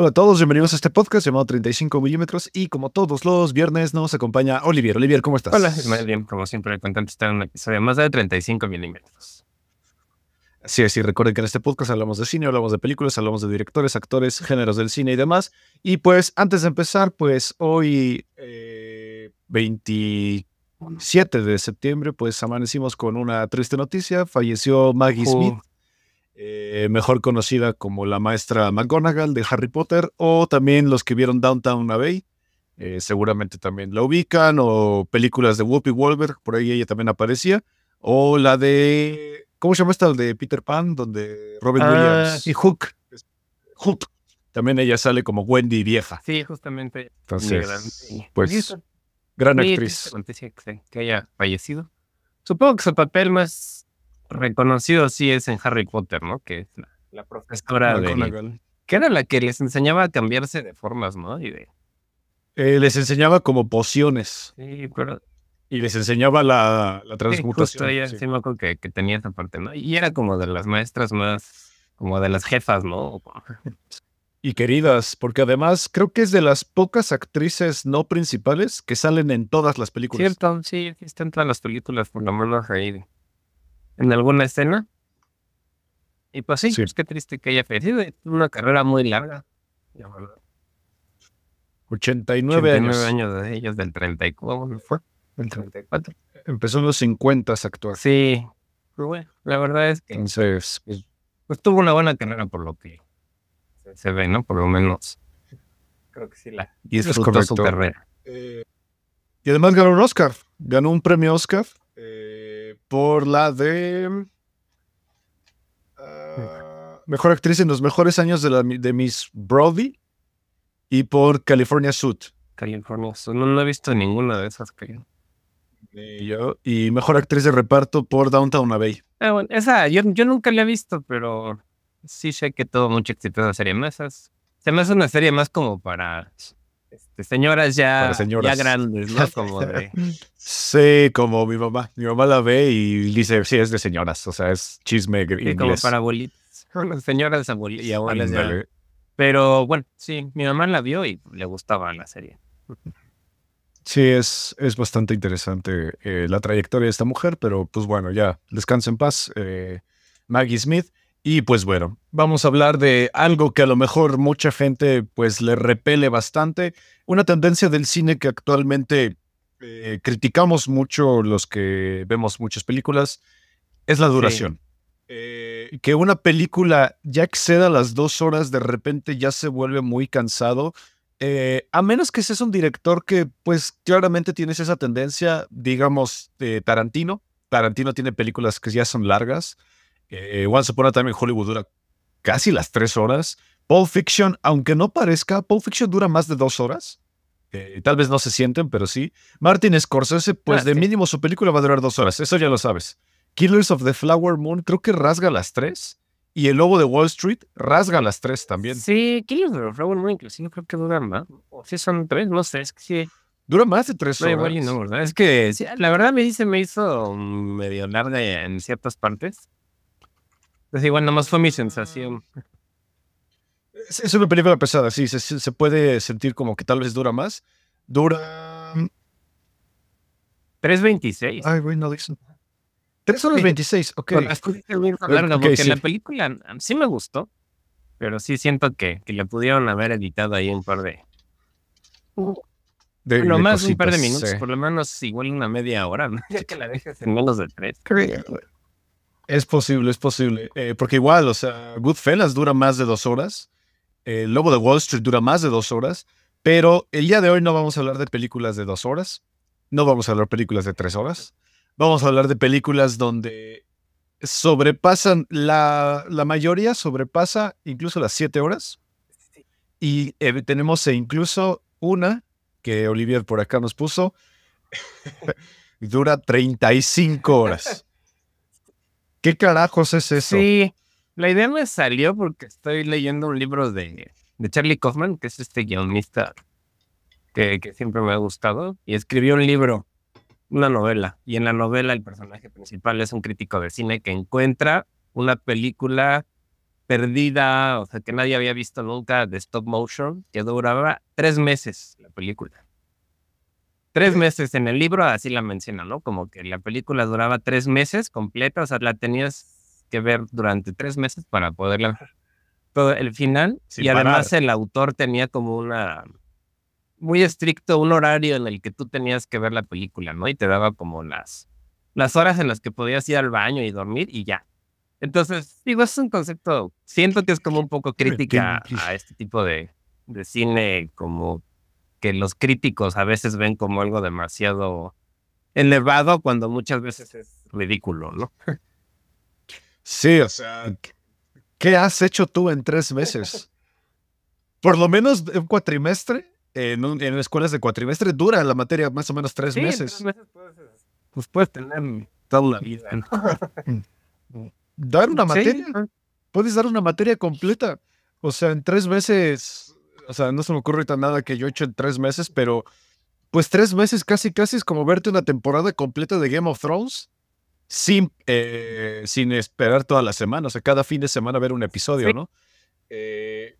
Hola a todos, bienvenidos a este podcast llamado 35 milímetros y como todos los viernes nos acompaña Olivier. Olivier, ¿cómo estás? Hola, muy bien, como siempre, contento de estar en un episodio más de 35 milímetros. Sí, sí, recuerden que en este podcast hablamos de cine, hablamos de películas, hablamos de directores, actores, géneros del cine y demás. Y pues antes de empezar, pues hoy 27 eh, de septiembre, pues amanecimos con una triste noticia, falleció Maggie Smith. Eh, mejor conocida como la maestra McGonagall de Harry Potter, o también los que vieron Downtown Abbey, eh, seguramente también la ubican, o películas de Whoopi Wolver, por ahí ella también aparecía, o la de, ¿cómo se llama esta? de Peter Pan, donde Robin ah, Williams. Y Hook. Hook. También ella sale como Wendy vieja. Sí, justamente. Entonces, pues, gran actriz. que haya fallecido. Supongo que su papel más reconocido sí es en Harry Potter, ¿no? Que es la, profesora de... Que era la que les enseñaba a cambiarse de formas, ¿no? Y eh, les enseñaba como pociones. Sí, pero... Y les enseñaba la, la transmutación. Sí, que, que, tenía esa parte, ¿no? Y era como de las maestras más, como de las jefas, ¿no? y queridas, porque además creo que es de las pocas actrices no principales que salen en todas las películas. Cierto, sí, está en todas las películas, por lo menos ahí en alguna escena. Y pues sí, es pues qué triste que haya fallecido. Una carrera muy larga, 89, 89 años. de ellos, del 34, fue? Del 34. Empezó en los 50 a actuar. Sí, la verdad es que. Entonces, pues, pues, tuvo una buena carrera por lo que se ve, ¿no? Por lo menos. Creo que sí la. Y su carrera. Eh, y además ganó un Oscar. Ganó un premio Oscar. Eh, por la de... Ah, mejor actriz en los mejores años de, Miss Brody y por California Suit. California Suit. No, no, he visto ninguna de esas. creo Y yo, y mejor actriz de reparto por Downtown Abbey. Ah, esa yo, nunca la he visto, pero sí sé que todo mucho una serie más. Se me hace una serie más como para este, señoras ya, ya grandes, ¿no? sí, como mi mamá. Mi mamá la ve y dice, sí, es de señoras, o sea, es chisme sí, inglés. como para abuelitas, señoras abuelitas y Pero bueno, sí, mi mamá la vio y le gustaba la serie. Sí, es, es bastante interesante eh, la trayectoria de esta mujer, pero pues bueno, ya, descansa en paz. Eh, Maggie Smith. Y pues bueno, vamos a hablar de algo que a lo mejor mucha gente pues le repele bastante, una tendencia del cine que actualmente eh, criticamos mucho los que vemos muchas películas, es la duración. Eh, que una película ya exceda las dos horas, de repente ya se vuelve muy cansado. Eh, a menos que seas un director que pues claramente tienes esa tendencia, digamos, de Tarantino. Tarantino tiene películas que ya son largas. One eh, Once Upon a Time en Hollywood dura casi las tres horas. Pulp Fiction, aunque no parezca, Pulp Fiction dura más de dos horas. Eh, tal vez no se sienten, pero sí. Martin Scorsese, pues de ah, mínimo su película va a durar dos horas, eso ya lo sabes. Killers of the Flower Moon creo que rasga las tres. Y El Lobo de Wall Street rasga las tres también. Sí, Killers of the Flower Moon inclusive creo que duran más. O si son tres, no sé, es Dura más de tres horas. Es que la verdad me dice me hizo mm, medio larga en ciertas partes. Es igual nomás fue mi sensación. Es, una película pesada, sí, se, puede sentir como que tal vez dura más. Dura... 3.26. Mm, Ay, güey, no dicen. 3 horas 26, ok. la película mm, sí me gustó, pero sí siento que, que la pudieron haber editado ahí un par de... de más un par de minutos, por lo menos igual una media hora, ¿no? ya que la dejes en menos de tres. Es posible, es posible. Eh, porque igual, o sea, Goodfellas dura más de dos horas. El eh, Lobo de Wall Street dura más de dos horas. Pero el día de hoy no vamos a hablar de películas de dos horas. No vamos a hablar de películas de tres horas. Vamos a hablar de películas donde sobrepasan, la, mayoría sobrepasa incluso las siete horas. Y eh, tenemos e incluso una que Olivier por acá nos puso, dura 35 horas. ¿Qué carajos es eso? Sí, la idea me salió porque estoy leyendo un libro de, Charlie Kaufman, que es este guionista que, que siempre me ha gustado, y escribió un libro, una novela, y en la novela el personaje principal es un crítico de cine que encuentra una película perdida, o sea, que nadie había visto nunca, de stop motion, que duraba tres meses la película. Tres meses en el libro, así la menciona, ¿no? Como que la película duraba tres meses completa, o sea, la tenías que ver durante tres meses para poderla ver todo el final. y además el autor tenía como una muy estricto un horario en el que tú tenías que ver la película, ¿no? Y te daba como las, las horas en las que podías ir al baño y dormir y ya. Entonces, digo, es un concepto, siento que es como un poco crítica a este tipo de, de cine como que los críticos a veces ven como algo demasiado elevado cuando muchas veces es ridículo, ¿no? Sí, o sea, ¿qué has hecho tú en tres meses? Por lo menos un cuatrimestre, en, escuelas de cuatrimestre, dura la materia más o menos tres meses. puedes, pues puedes tener toda la vida. Dar una materia, puedes dar una materia completa. O sea, en tres meses o sea, no se me ocurre tan nada que yo he hecho en tres meses, pero pues tres meses casi casi es como verte una temporada completa de Game of Thrones sin, eh, sin esperar toda la semana. O sea, cada fin de semana ver un episodio, ¿no? Eh,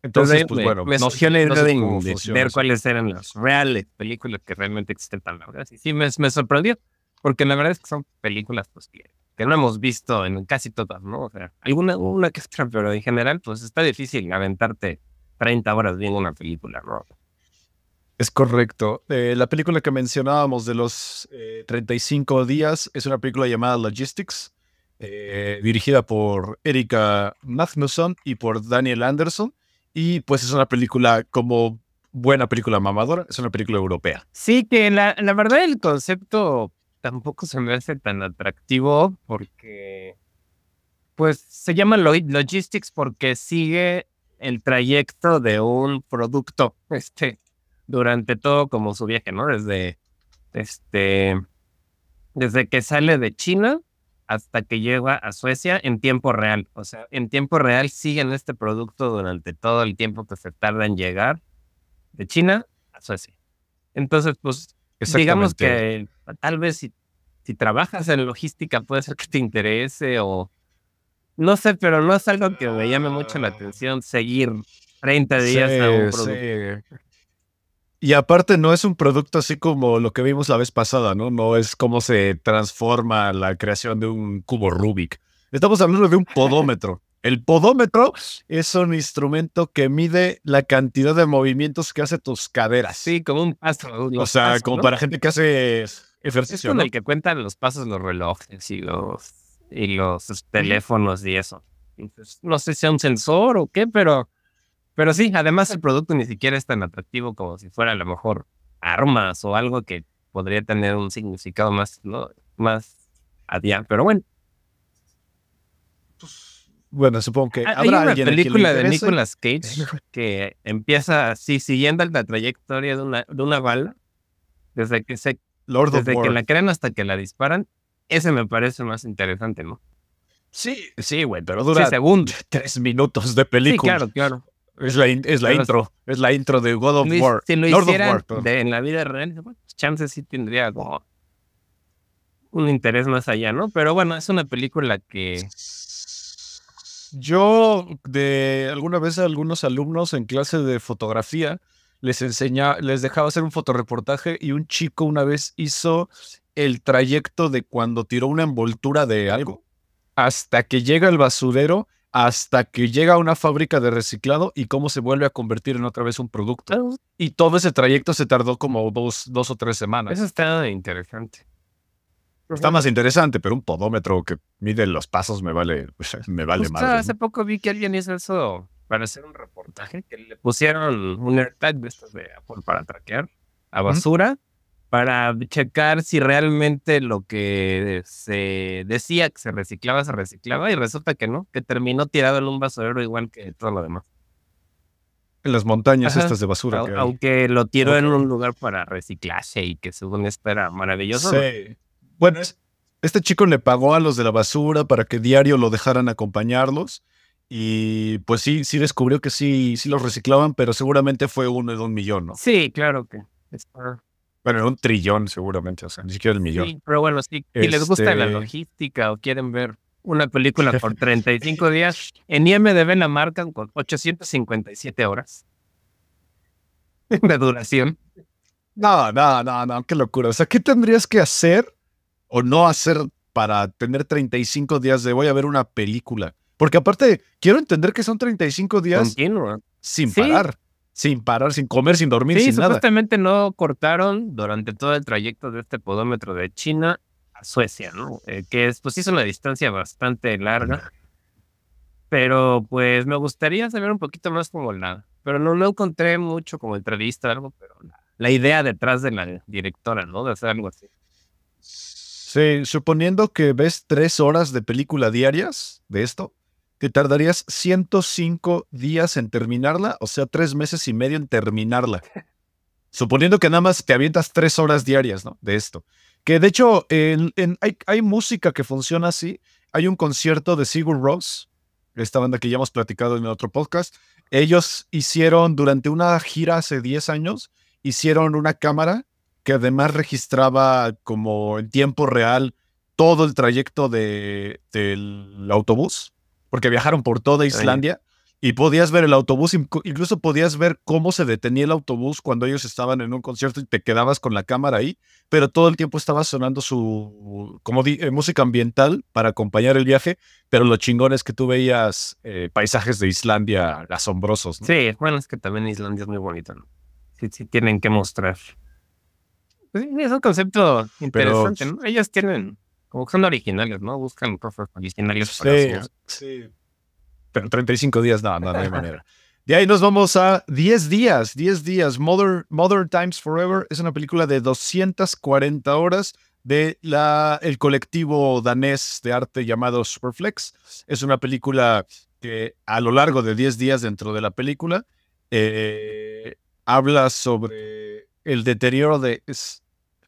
entonces, pues bueno, me de, ver cuáles eran las reales películas que realmente existen tan largas. sí, me, sorprendió, porque la verdad es que son películas pues, que, no hemos visto en casi todas, ¿no? O sea, alguna una que otra, pero en general, pues está difícil aventarte 30 horas viendo una película, ¿no? Es correcto. Eh, la película que mencionábamos de los 35 eh, días es una película llamada Logistics, eh, dirigida por Erika Magnusson y por Daniel Anderson. Y pues es una película como buena película mamadora, es una película europea. Sí, que la, la verdad el concepto tampoco se me hace tan atractivo porque pues se llama Logistics porque sigue el trayecto de un producto, este, durante todo como su viaje, ¿no? Desde, este, desde que sale de China hasta que llega a Suecia en tiempo real. O sea, en tiempo real siguen este producto durante todo el tiempo que se tarda en llegar de China a Suecia. Entonces, pues, digamos que tal vez si, si trabajas en logística puede ser que te interese o no sé, pero no es algo que me llame mucho la ah. atención seguir 30 días a un producto. Y aparte no es un producto así como lo que vimos la vez pasada, ¿no? No es cómo se transforma la creación de un cubo Rubik. Estamos hablando de un podómetro. El podómetro es un instrumento que mide la cantidad de movimientos que hace tus caderas. Sí, como un paso. O sea, como para gente que hace ejercicio. Es con el que cuentan los pasos, los relojes y los y los este, teléfonos y eso. Pues, no sé si sea un sensor o qué, pero, pero sí, además el producto ni siquiera es tan atractivo como si fuera a lo mejor armas o algo que podría tener un significado más, ¿no? más pero bueno. Pues, bueno, supongo que ah, habrá Hay una película de Nicolas Cage que empieza así, siguiendo la trayectoria de una, de una bala, desde que se desde que la crean hasta que la disparan, ese me parece más interesante, ¿no? Sí, sí, güey, pero dura tres minutos de película. claro, claro. Es la, intro, es la intro de God of War. Si hicieran en la vida real, chances sí tendría como un interés más allá, ¿no? Pero bueno, es una película que... Yo de alguna vez a algunos alumnos en clase de fotografía les enseñaba, les dejaba hacer un fotoreportaje y un chico una vez hizo el trayecto de cuando tiró una envoltura de algo hasta que llega el basurero, hasta que llega a una fábrica de reciclado y cómo se vuelve a convertir en otra vez un producto. Pues, y todo ese trayecto se tardó como dos, dos o tres semanas. Eso está interesante. Está más interesante, pero un podómetro que mide los pasos me vale, me vale mal Hace poco vi que alguien hizo eso para hacer un reportaje que le pusieron un AirTag de de Apple para traquear a basura para checar si realmente lo que se decía que se reciclaba, se reciclaba y resulta que no, que terminó tirado en un basurero igual que todo lo demás. En las montañas estas de basura. aunque lo tiró en un lugar para reciclarse y que según esto era maravilloso. Sí. Bueno, este chico le pagó a los de la basura para que diario lo dejaran acompañarlos. Y pues sí, sí descubrió que sí, sí los reciclaban, pero seguramente fue uno de un millón, ¿no? Sí, claro que. Bueno, un trillón seguramente, o sea, ni siquiera el millón. pero bueno, si, les gusta la este logística o quieren ver una película por 35 días, en IMDB la marcan con 857 horas de duración. No, no, no, no, qué locura. O sea, ¿qué tendrías que hacer o no hacer para tener 35 días de voy a ver una película? Porque aparte, quiero entender que son 35 días sin parar sin parar, sin comer, sin dormir, sí, supuestamente no cortaron durante todo el trayecto de este podómetro de China a Suecia, ¿no? Eh, que es, pues es una distancia bastante larga. Pero pues me gustaría saber un poquito más como nada. Pero no, lo encontré mucho como entrevista o algo, pero la, la idea detrás de la directora, ¿no? De hacer algo así. Sí, suponiendo que ves tres horas de película diarias de esto, te tardarías 105 días en terminarla, o sea, tres meses y medio en terminarla. Suponiendo que nada más te avientas tres horas diarias, ¿no? De esto. Que de hecho, hay, música que funciona así. Hay un concierto de Sigur Rose, esta banda que ya hemos platicado en otro podcast. Ellos hicieron, durante una gira hace 10 años, hicieron una cámara que además registraba como en tiempo real todo el trayecto de, del autobús porque viajaron por toda Islandia y podías ver el autobús, incluso podías ver cómo se detenía el autobús cuando ellos estaban en un concierto y te quedabas con la cámara ahí, pero todo el tiempo estaba sonando su eh, música ambiental para acompañar el viaje, pero lo chingón es que tú veías eh, paisajes de Islandia asombrosos. Sí, bueno, es que también Islandia es muy bonita, Sí, sí, tienen que mostrar. Pues es un concepto interesante, Ellos tienen como que son originales, ¿no? Buscan profesionales. originales sí, Sí. Pero 35 días, no, no, no hay manera. De ahí nos vamos a 10 días, 10 días. Modern, Times Forever es una película de 240 horas de la, el colectivo danés de arte llamado Superflex. Es una película que a lo largo de 10 días dentro de la película eh, habla sobre el deterioro de,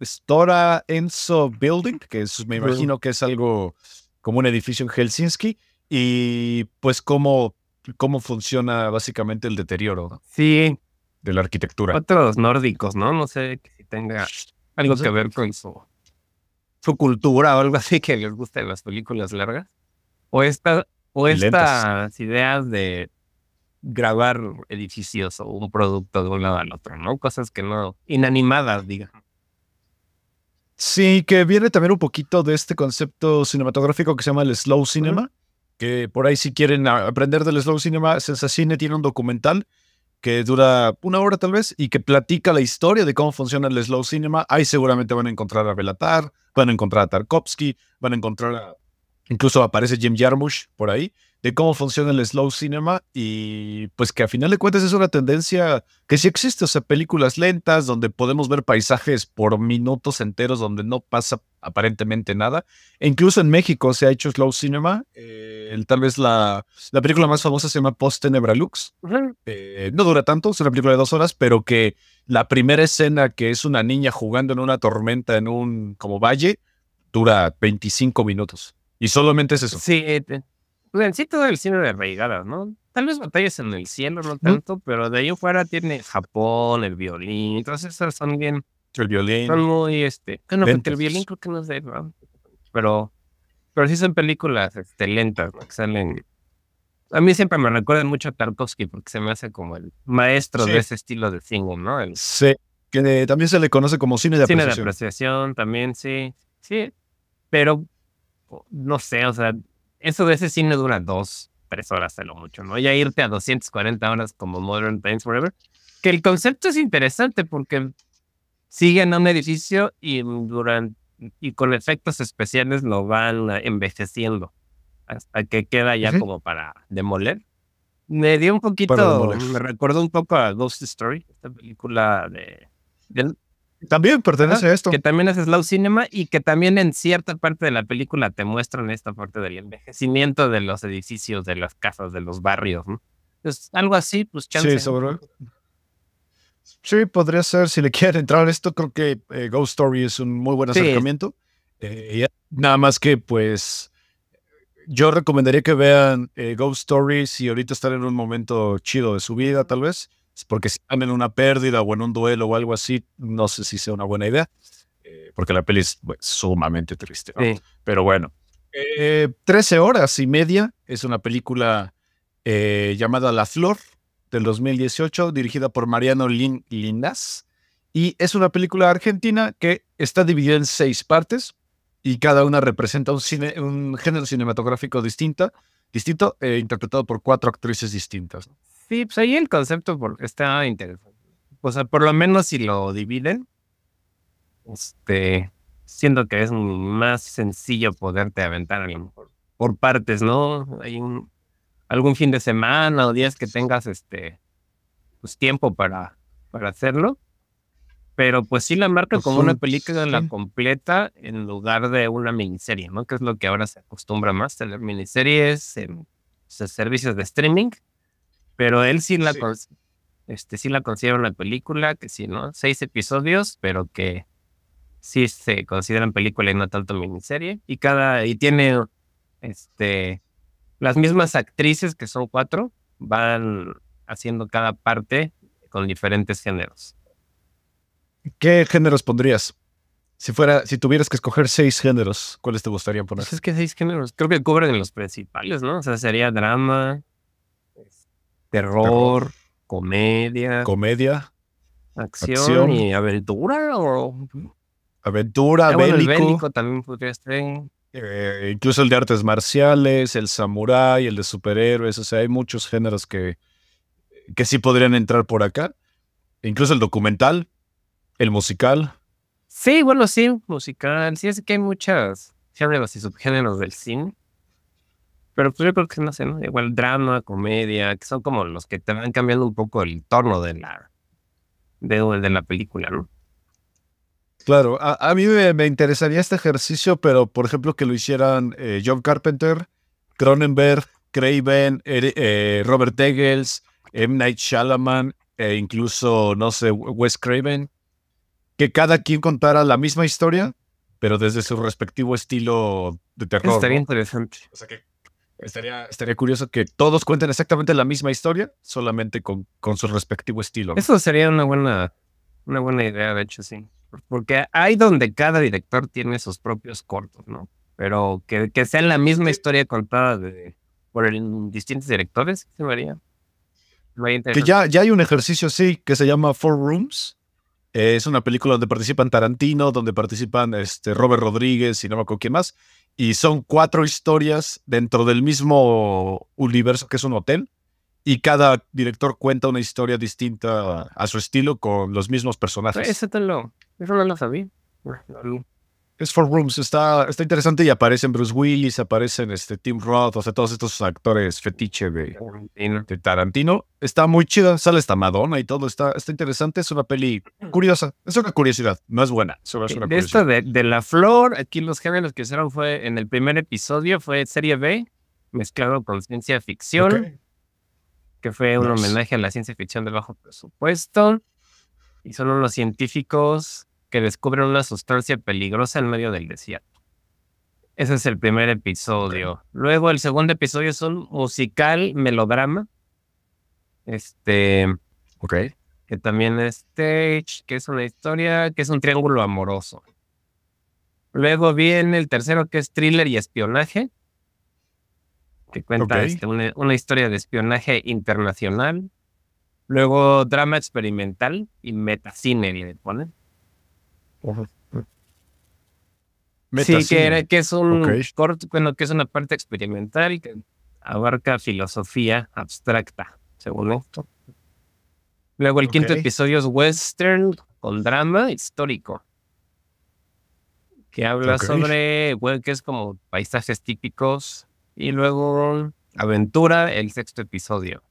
Stora Enso Building, que me imagino que es algo como un edificio en Helsinki, y pues cómo, cómo funciona básicamente el deterioro sí. de la arquitectura. Otros nórdicos, ¿no? No sé si tenga algo que ver con su, su cultura o algo así que les guste las películas largas. O, esta, o estas ideas de grabar edificios o un producto de un lado al otro, ¿no? Cosas que no, inanimadas, digamos. Sí, que viene también un poquito de este concepto cinematográfico que se llama el slow cinema, que por ahí si quieren aprender del slow cinema, cine tiene un documental que dura una hora tal vez y que platica la historia de cómo funciona el slow cinema. Ahí seguramente van a encontrar a Belatar, van a encontrar a Tarkovsky, van a encontrar a... Incluso aparece Jim Jarmusch por ahí de cómo funciona el slow cinema y pues que a final de cuentas es una tendencia que sí existe, o sea, películas lentas donde podemos ver paisajes por minutos enteros donde no pasa aparentemente nada. E incluso en México se ha hecho slow cinema, eh, tal vez la, la, película más famosa se llama Post Tenebra Lux, eh, no dura tanto, es una película de dos horas, pero que la primera escena que es una niña jugando en una tormenta en un como valle dura 25 minutos. Y solamente es eso. Sí, eh, pues, en sí todo el cine de arraigadas, ¿no? Tal vez batallas en el cielo, no tanto, pero de ahí afuera tiene Japón, el violín, entonces esas son bien. El violín. Son muy este. el violín creo que no sé, ¿no? Pero, pero sí son películas excelentes, este, ¿no? que salen. A mí siempre me recuerdan mucho a Tarkovsky porque se me hace como el maestro de ese estilo de cine, ¿no? Sí, que también se le conoce como cine de apreciación. Cine de apreciación, también, sí. Sí, pero no sé, o sea, eso de ese cine dura dos, tres horas de lo mucho, ¿no? Ya irte a 240 horas como Modern Times Forever, que el concepto es interesante porque siguen a un edificio y durante y con efectos especiales lo van envejeciendo hasta que queda ya como para demoler. Me dio un poquito, me recordó un poco a Ghost Story, esta película de también pertenece a esto. Que también es slow cinema y que también en cierta parte de la película te muestran esta parte del envejecimiento de los edificios, de las casas, de los barrios. ¿no? Entonces, algo así, pues chance. Sí, podría ser, si le quieren entrar a esto, creo que eh, Ghost Story es un muy buen acercamiento. Eh, nada más que, pues, yo recomendaría que vean eh, Ghost Story si ahorita están en un momento chido de su vida, tal vez porque si están en una pérdida o en un duelo o algo así, no sé si sea una buena idea, eh, porque la peli es pues, sumamente triste. Pero bueno, eh, 13 horas y media es una película eh, llamada La Flor del 2018, dirigida por Mariano Lin Lindas, y es una película argentina que está dividida en seis partes y cada una representa un, un género cinematográfico distinta, distinto, eh, interpretado por cuatro actrices distintas. Sí, pues ahí el concepto está interesante. O sea, por lo menos si lo dividen, este, siento que es más sencillo poderte aventar a lo mejor por partes, ¿no? Hay algún fin de semana o días que tengas este, pues tiempo para, para hacerlo. Pero pues sí la marca pues, como una película en la completa en lugar de una miniserie, ¿no? Que es lo que ahora se acostumbra más, tener miniseries en servicios de streaming pero él sí la, este, la considera una película, que sí, ¿no? Seis episodios, pero que sí se consideran película y no tanto miniserie. Y cada, y tiene este las mismas actrices, que son cuatro, van haciendo cada parte con diferentes géneros. ¿Qué géneros pondrías? Si fuera, si tuvieras que escoger seis géneros, ¿cuáles te gustaría poner? Pues es que seis géneros, creo que cubren los principales, ¿no? O sea, sería drama, terror, comedia. Comedia. Acción, y aventura. O... Aventura, bélico. El también podría estar eh, incluso el de artes marciales, el samurái, el de superhéroes. O sea, hay muchos géneros que, que sí podrían entrar por acá. Incluso el documental, el musical. Sí, bueno, sí, musical. Sí, es que hay muchas géneros y subgéneros del cine. Pero pues yo creo que no sé, ¿no? Igual drama, comedia, que son como los que te van cambiando un poco el tono de la, de, de la película, ¿no? Claro, a, mí me, interesaría este ejercicio, pero por ejemplo que lo hicieran eh, John Carpenter, Cronenberg, Craven, eh, Robert Eggles, M. Night Shalaman, e incluso, no sé, Wes Craven, que cada quien contara la misma historia, pero desde su respectivo estilo de terror. Estaría interesante. O sea, que Estaría, curioso que todos cuenten exactamente la misma historia, solamente con, con su respectivo estilo. Eso sería una buena, una buena idea, de hecho, sí. Porque hay donde cada director tiene sus propios cortos, ¿no? Pero que, que sea la misma historia contada por el, distintos directores, se vería. Que ya, ya hay un ejercicio así que se llama Four Rooms, eh, es una película donde participan Tarantino, donde participan este, Robert Rodríguez y no me acuerdo quién más. Y son cuatro historias dentro del mismo universo que es un hotel. Y cada director cuenta una historia distinta a su estilo con los mismos personajes. Eso, no lo sabía. Es For Rooms, está, interesante y aparecen Bruce Willis, aparecen este Tim Roth, o sea, todos estos actores fetiche de, Tarantino. Está muy chida, sale esta Madonna y todo, está, está interesante, es una peli curiosa, es una curiosidad, no es buena. de esta de, La Flor, aquí los géneros que hicieron fue en el primer episodio, fue serie B, mezclado con ciencia ficción, que fue un homenaje a la ciencia ficción de bajo presupuesto, y solo los científicos que descubren una sustancia peligrosa en medio del desierto. Ese es el primer episodio. Luego el segundo episodio es un musical melodrama. Este. Ok. Que también es stage, que es una historia, que es un triángulo amoroso. Luego viene el tercero que es thriller y espionaje. Que cuenta este, una, historia de espionaje internacional. Luego drama experimental y metacine, le ponen sí, que, es un corto, bueno, que es una parte experimental que abarca filosofía abstracta, según esto. Luego el quinto episodio es western con drama histórico, que habla sobre, bueno, que es como paisajes típicos. Y luego aventura, el sexto episodio,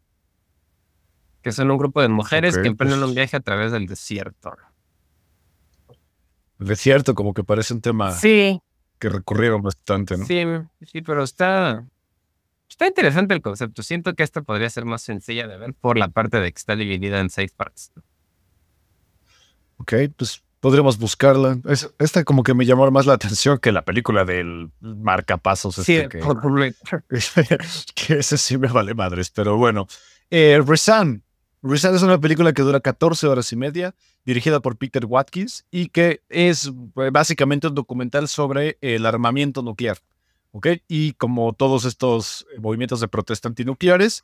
que son un grupo de mujeres que emprenden un pues viaje a través del desierto. De cierto, como que parece un tema que recurrieron bastante, ¿no? Sí, sí, pero está, está interesante el concepto. Siento que esta podría ser más sencilla de ver por la parte de que está dividida en seis partes. Ok, pues podríamos buscarla. esta como que me llamó más la atención que la película del marcapasos. Sí, este que, que ese sí me vale madres, pero bueno. Eh, Reset es una película que dura 14 horas y media, dirigida por Peter Watkins y que es eh, básicamente un documental sobre el armamiento nuclear. ¿Ok? Y como todos estos eh, movimientos de protesta antinucleares,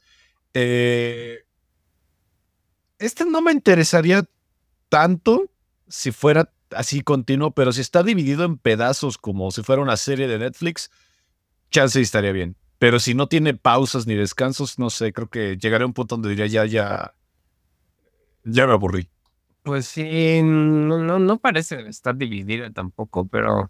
eh, este no me interesaría tanto si fuera así continuo, pero si está dividido en pedazos como si fuera una serie de Netflix, chance estaría bien. Pero si no tiene pausas ni descansos, no sé, creo que llegaré a un punto donde diría ya, ya, ya me aburrí. Pues sí, no, no, no parece estar dividida tampoco, pero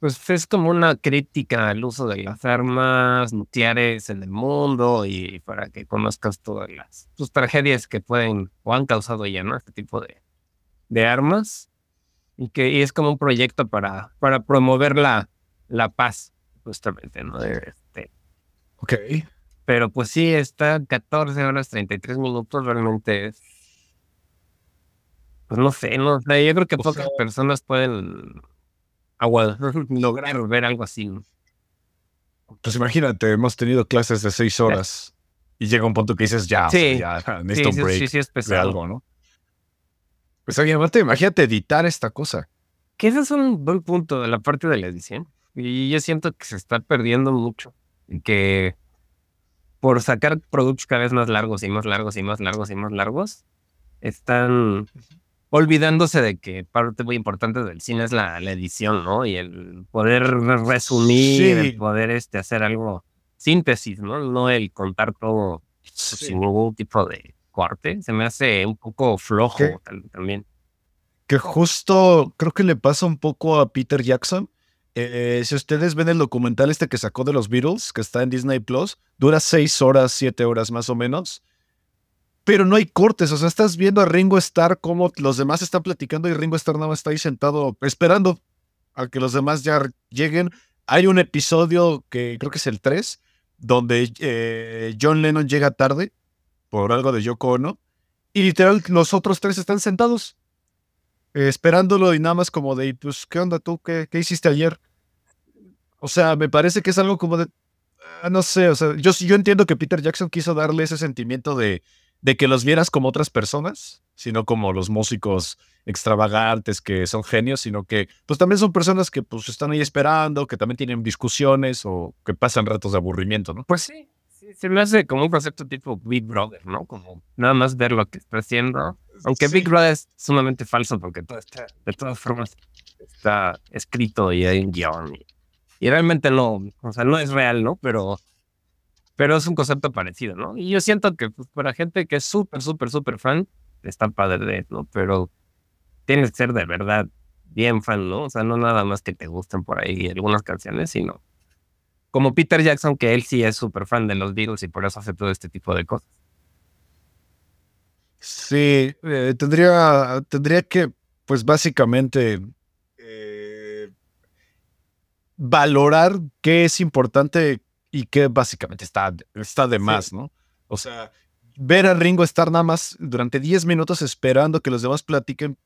pues es como una crítica al uso de las armas nucleares en el mundo y para que conozcas todas las pues, tragedias que pueden o han causado ya, ¿no? Este tipo de, de armas. Y que es como un proyecto para, para promover la, la paz, justamente, ¿no? Este. Ok. Pero pues sí, está 14 horas 33 minutos, realmente es. Pues no sé, no, yo creo que pocas personas pueden lograr ver algo así. Pues imagínate, hemos tenido clases de 6 horas y llega un punto que dices, ya, sí, necesito un break de algo, ¿no? Pues te imagínate editar esta cosa. Que ese es un buen punto de la parte de la edición. Y yo siento que se está perdiendo mucho. que por sacar productos cada vez más largos y más largos y más largos y más largos, están olvidándose de que parte muy importante del cine es la, edición, ¿no? Y el poder resumir, el poder este, hacer algo síntesis, ¿no? No el contar todo sin ningún tipo de corte. Se me hace un poco flojo también. Que justo creo que le pasa un poco a Peter Jackson, eh, si ustedes ven el documental este que sacó de los Beatles, que está en Disney Plus, dura seis horas, siete horas más o menos. Pero no hay cortes, o sea, estás viendo a Ringo Starr como los demás están platicando y Ringo Starr nada más está ahí sentado esperando a que los demás ya lleguen. Hay un episodio que creo que es el 3, donde eh, John Lennon llega tarde por algo de Yoko Ono, y literal los otros tres están sentados eh, esperándolo y nada más como de, pues, ¿qué onda tú? ¿Qué, ¿Qué, hiciste ayer? O sea, me parece que es algo como de, ah, no sé, o sea, yo, entiendo que Peter Jackson quiso darle ese sentimiento de, que los vieras como otras personas, sino como los músicos extravagantes que son genios, sino que pues también son personas que pues están ahí esperando, que también tienen discusiones o que pasan ratos de aburrimiento, ¿no? Pues sí, se me hace como un concepto tipo Big Brother, ¿no? Como nada más ver lo que está haciendo aunque Big Brother es sumamente falso porque todo está, de todas formas, está escrito y hay un guión. Y, realmente no, o sea, no es real, ¿no? Pero, pero es un concepto parecido, ¿no? Y yo siento que pues, para gente que es súper, súper, súper fan, está padre de ¿no? Pero tienes que ser de verdad bien fan, ¿no? O sea, no nada más que te gusten por ahí algunas canciones, sino como Peter Jackson, que él sí es súper fan de los Beatles y por eso hace todo este tipo de cosas. Sí, eh, tendría, tendría que, pues básicamente, eh, valorar qué es importante y qué básicamente está, está de más, ¿no? O sea, ver a Ringo estar nada más durante 10 minutos esperando que los demás platiquen,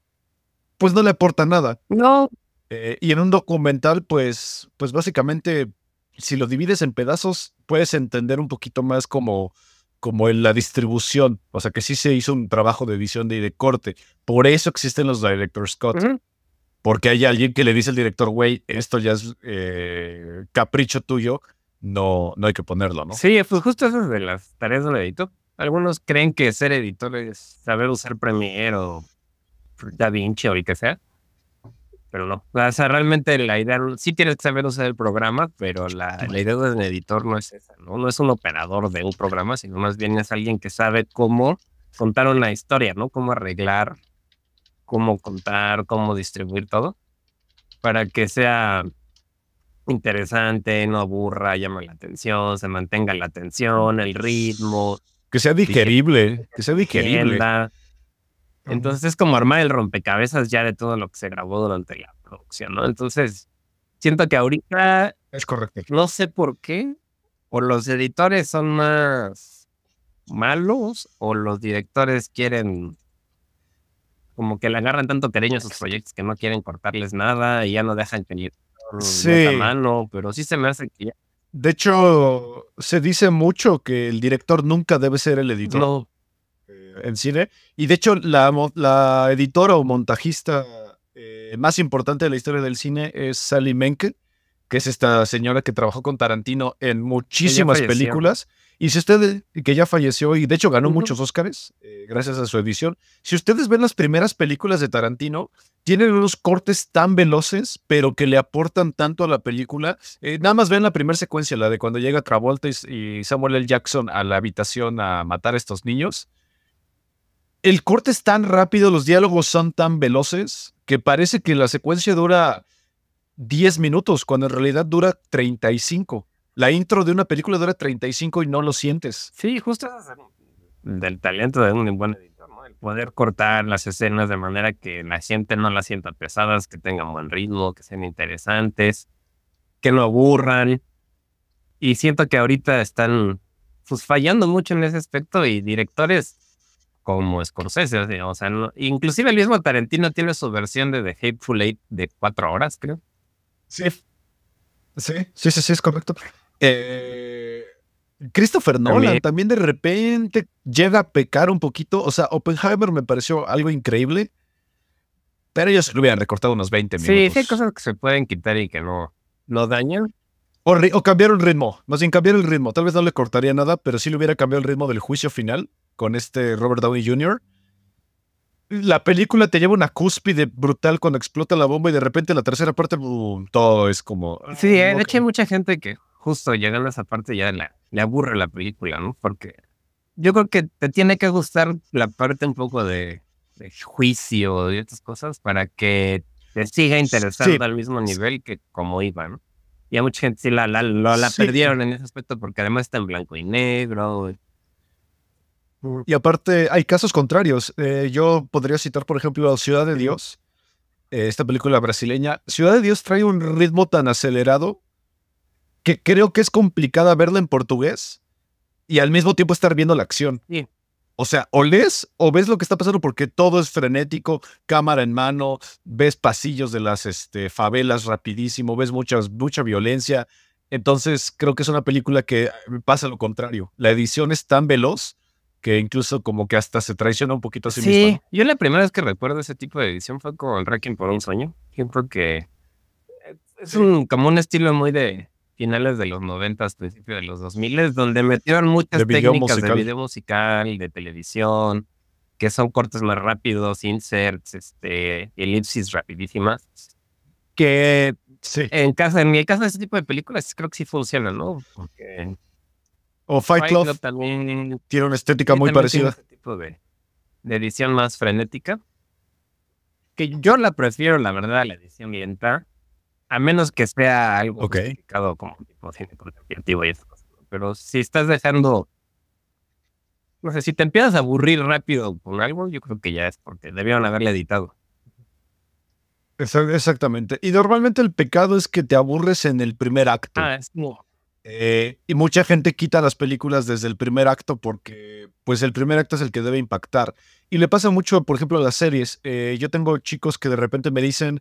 pues no le aporta nada. No. Eh, y en un documental, pues, pues básicamente, si lo divides en pedazos, puedes entender un poquito más como como en la distribución. O sea, que sí se hizo un trabajo de edición y de corte. Por eso existen los director's Scott, Porque hay alguien que le dice al director, güey, esto ya es eh, capricho tuyo, no, no hay que ponerlo, ¿no? Sí, pues justo esas de las tareas del editor. Algunos creen que ser editor es saber usar Premiere o Da Vinci o lo que sea pero no. O sea, realmente la idea, sí tienes que saber usar el programa, pero la, la idea del editor no es esa, ¿no? No es un operador de un programa, sino más bien es alguien que sabe cómo contar una historia, ¿no? Cómo arreglar, cómo contar, cómo distribuir todo, para que sea interesante, no aburra, llame la atención, se mantenga la atención, el ritmo. Que sea digerible, que sea digerible. Entonces es como armar el rompecabezas ya de todo lo que se grabó durante la producción, ¿no? Entonces siento que ahorita... Es correcto. No sé por qué, o los editores son más malos, o los directores quieren como que le agarran tanto cariño a sus proyectos que no quieren cortarles nada y ya no dejan que sí. la mano, pero sí se me hace que ya. De hecho, se dice mucho que el director nunca debe ser el editor. No en cine. Y de hecho, la, editora o montajista eh, más importante de la historia del cine es Sally Menke, que es esta señora que trabajó con Tarantino en muchísimas películas. Y si ustedes eh, que ya falleció y de hecho ganó muchos Óscares eh, gracias a su edición, si ustedes ven las primeras películas de Tarantino, tienen unos cortes tan veloces, pero que le aportan tanto a la película. nada más ven la primera secuencia, la de cuando llega Travolta y, y Samuel L. Jackson a la habitación a matar a estos niños el corte es tan rápido, los diálogos son tan veloces, que parece que la secuencia dura 10 minutos, cuando en realidad dura 35. La intro de una película dura 35 y no lo sientes. Sí, justo del talento de un buen editor, ¿no? El poder cortar las escenas de manera que la sienten, no las sientan pesadas, que tengan buen ritmo, que sean interesantes, que no aburran. Y siento que ahorita están pues, fallando mucho en ese aspecto y directores como Scorsese. O sea, inclusive el mismo Tarantino tiene su versión de The Hateful Eight de cuatro horas, creo. Sí. Sí, sí, sí, es correcto. Eh, Christopher Nolan también. de repente llega a pecar un poquito. O sea, Oppenheimer me pareció algo increíble, pero ellos lo hubieran recortado unos 20 minutos. Sí, hay cosas que se pueden quitar y que no, dañan. O, o, cambiar el ritmo, más bien cambiar el ritmo. Tal vez no le cortaría nada, pero sí le hubiera cambiado el ritmo del juicio final con este Robert Downey Jr. La película te lleva una cúspide brutal cuando explota la bomba y de repente la tercera parte todo es como... Ah, sí, eh, de hecho hay mucha gente que justo llegando a esa parte ya le aburre la película, ¿no? Porque yo creo que te tiene que gustar la parte un poco de, juicio y estas cosas para que te siga interesando al mismo nivel que como iba, ¿no? Y a mucha gente sí la, la, la, perdieron en ese aspecto porque además está en blanco y negro, y aparte, hay casos contrarios. Eh, yo podría citar, por ejemplo, Ciudad de Dios, eh, esta película brasileña. Ciudad de Dios trae un ritmo tan acelerado que creo que es complicada verla en portugués y al mismo tiempo estar viendo la acción. O sea, o lees o ves lo que está pasando porque todo es frenético, cámara en mano, ves pasillos de las este, favelas rapidísimo, ves muchas, mucha violencia. Entonces, creo que es una película que pasa lo contrario. La edición es tan veloz que incluso como que hasta se traiciona un poquito a sí, sí. mismo. Yo la primera vez que recuerdo ese tipo de edición fue con ranking por un sueño. siempre que es un, como un estilo muy de finales de los noventas, principios de los dos miles, donde metieron muchas técnicas de video musical, de televisión, que son cortes más rápidos, inserts, este, elipsis rapidísimas, que sí. en, caso, en el caso de ese tipo de películas creo que sí funcionan, ¿no? Porque o Fight, Club, también tiene una estética muy parecida. Este de, edición más frenética. Que yo la prefiero, la verdad, la edición lenta A menos que sea algo okay. como tipo cine y eso. Pero si estás dejando. No sé, si te empiezas a aburrir rápido por algo, yo creo que ya es porque debieron haberle editado. Exactamente. Y normalmente el pecado es que te aburres en el primer acto. Ah, es eh, y mucha gente quita las películas desde el primer acto porque, pues, el primer acto es el que debe impactar. Y le pasa mucho, por ejemplo, a las series. Eh, yo tengo chicos que de repente me dicen,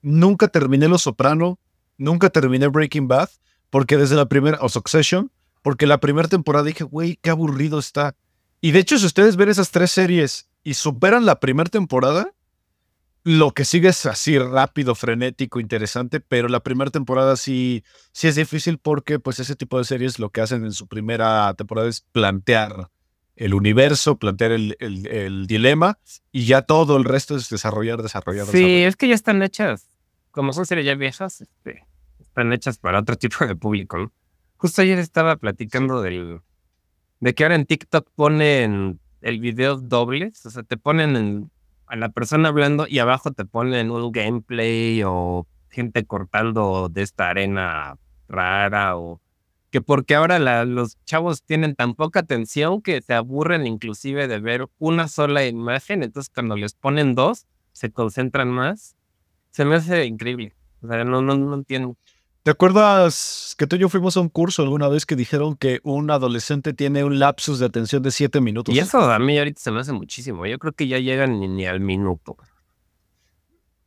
nunca terminé Lo Soprano, nunca terminé Breaking Bad, porque desde la primera, o Succession, porque la primera temporada dije, güey, qué aburrido está. Y de hecho, si ustedes ven esas tres series y superan la primera temporada, lo que sigue es así rápido, frenético, interesante, pero la primera temporada sí, sí es difícil porque pues ese tipo de series lo que hacen en su primera temporada es plantear el universo, plantear el, dilema y ya todo el resto es desarrollar, desarrollar. Sí, es que ya están hechas, como son series ya viejas, este, están hechas para otro tipo de público. Justo ayer estaba platicando de que ahora en TikTok ponen el video doble, o sea, te ponen en la persona hablando y abajo te ponen un gameplay o gente cortando de esta arena rara o que porque ahora los chavos tienen tan poca atención que te aburren inclusive de ver una sola imagen, entonces cuando les ponen dos, se concentran más. Se me hace increíble. O sea, no, no, no entiendo. ¿Te acuerdas que tú y yo fuimos a un curso alguna vez que dijeron que un adolescente tiene un lapsus de atención de siete minutos? Y eso a mí ahorita se me hace muchísimo. Yo creo que ya llegan ni, al minuto.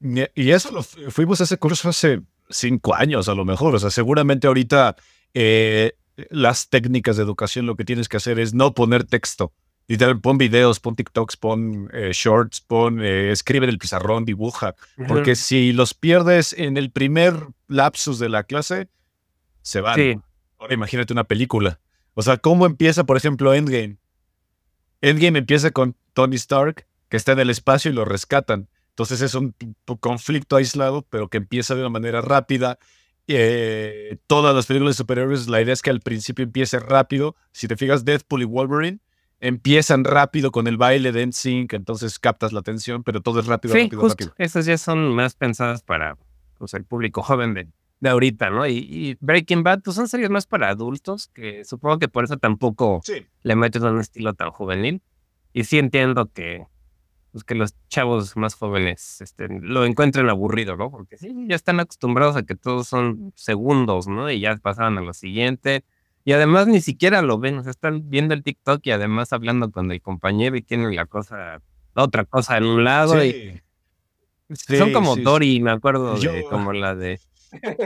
Y eso fuimos a ese curso hace cinco años, a lo mejor. O sea, seguramente ahorita eh, las técnicas de educación lo que tienes que hacer es no poner texto. Literal, pon videos, pon TikToks, pon eh, shorts, pon, eh, escribe en el pizarrón, dibuja. Porque si los pierdes en el primer lapsus de la clase, se van. Ahora imagínate una película. O sea, ¿cómo empieza, por ejemplo, Endgame? Endgame empieza con Tony Stark, que está en el espacio y lo rescatan. Entonces es un conflicto aislado, pero que empieza de una manera rápida. Eh, todas las películas de superhéroes, la idea es que al principio empiece rápido. Si te fijas, Deadpool y Wolverine empiezan rápido con el baile de NSYNC, entonces captas la atención, pero todo es rápido, rápido, rápido. Estas ya son más pensadas para pues, el público joven de, ahorita, ¿no? Y, Breaking Bad, pues son series más para adultos, que supongo que por eso tampoco le meten un estilo tan juvenil. Y sí entiendo que, pues, que los chavos más jóvenes este, lo encuentren aburrido, ¿no? Porque sí, ya están acostumbrados a que todos son segundos, ¿no? Y ya pasaban a lo siguiente y además ni siquiera lo ven, o sea, están viendo el TikTok y además hablando con el compañero y tienen la cosa, otra cosa en un lado y son como Dory, me acuerdo, como la de...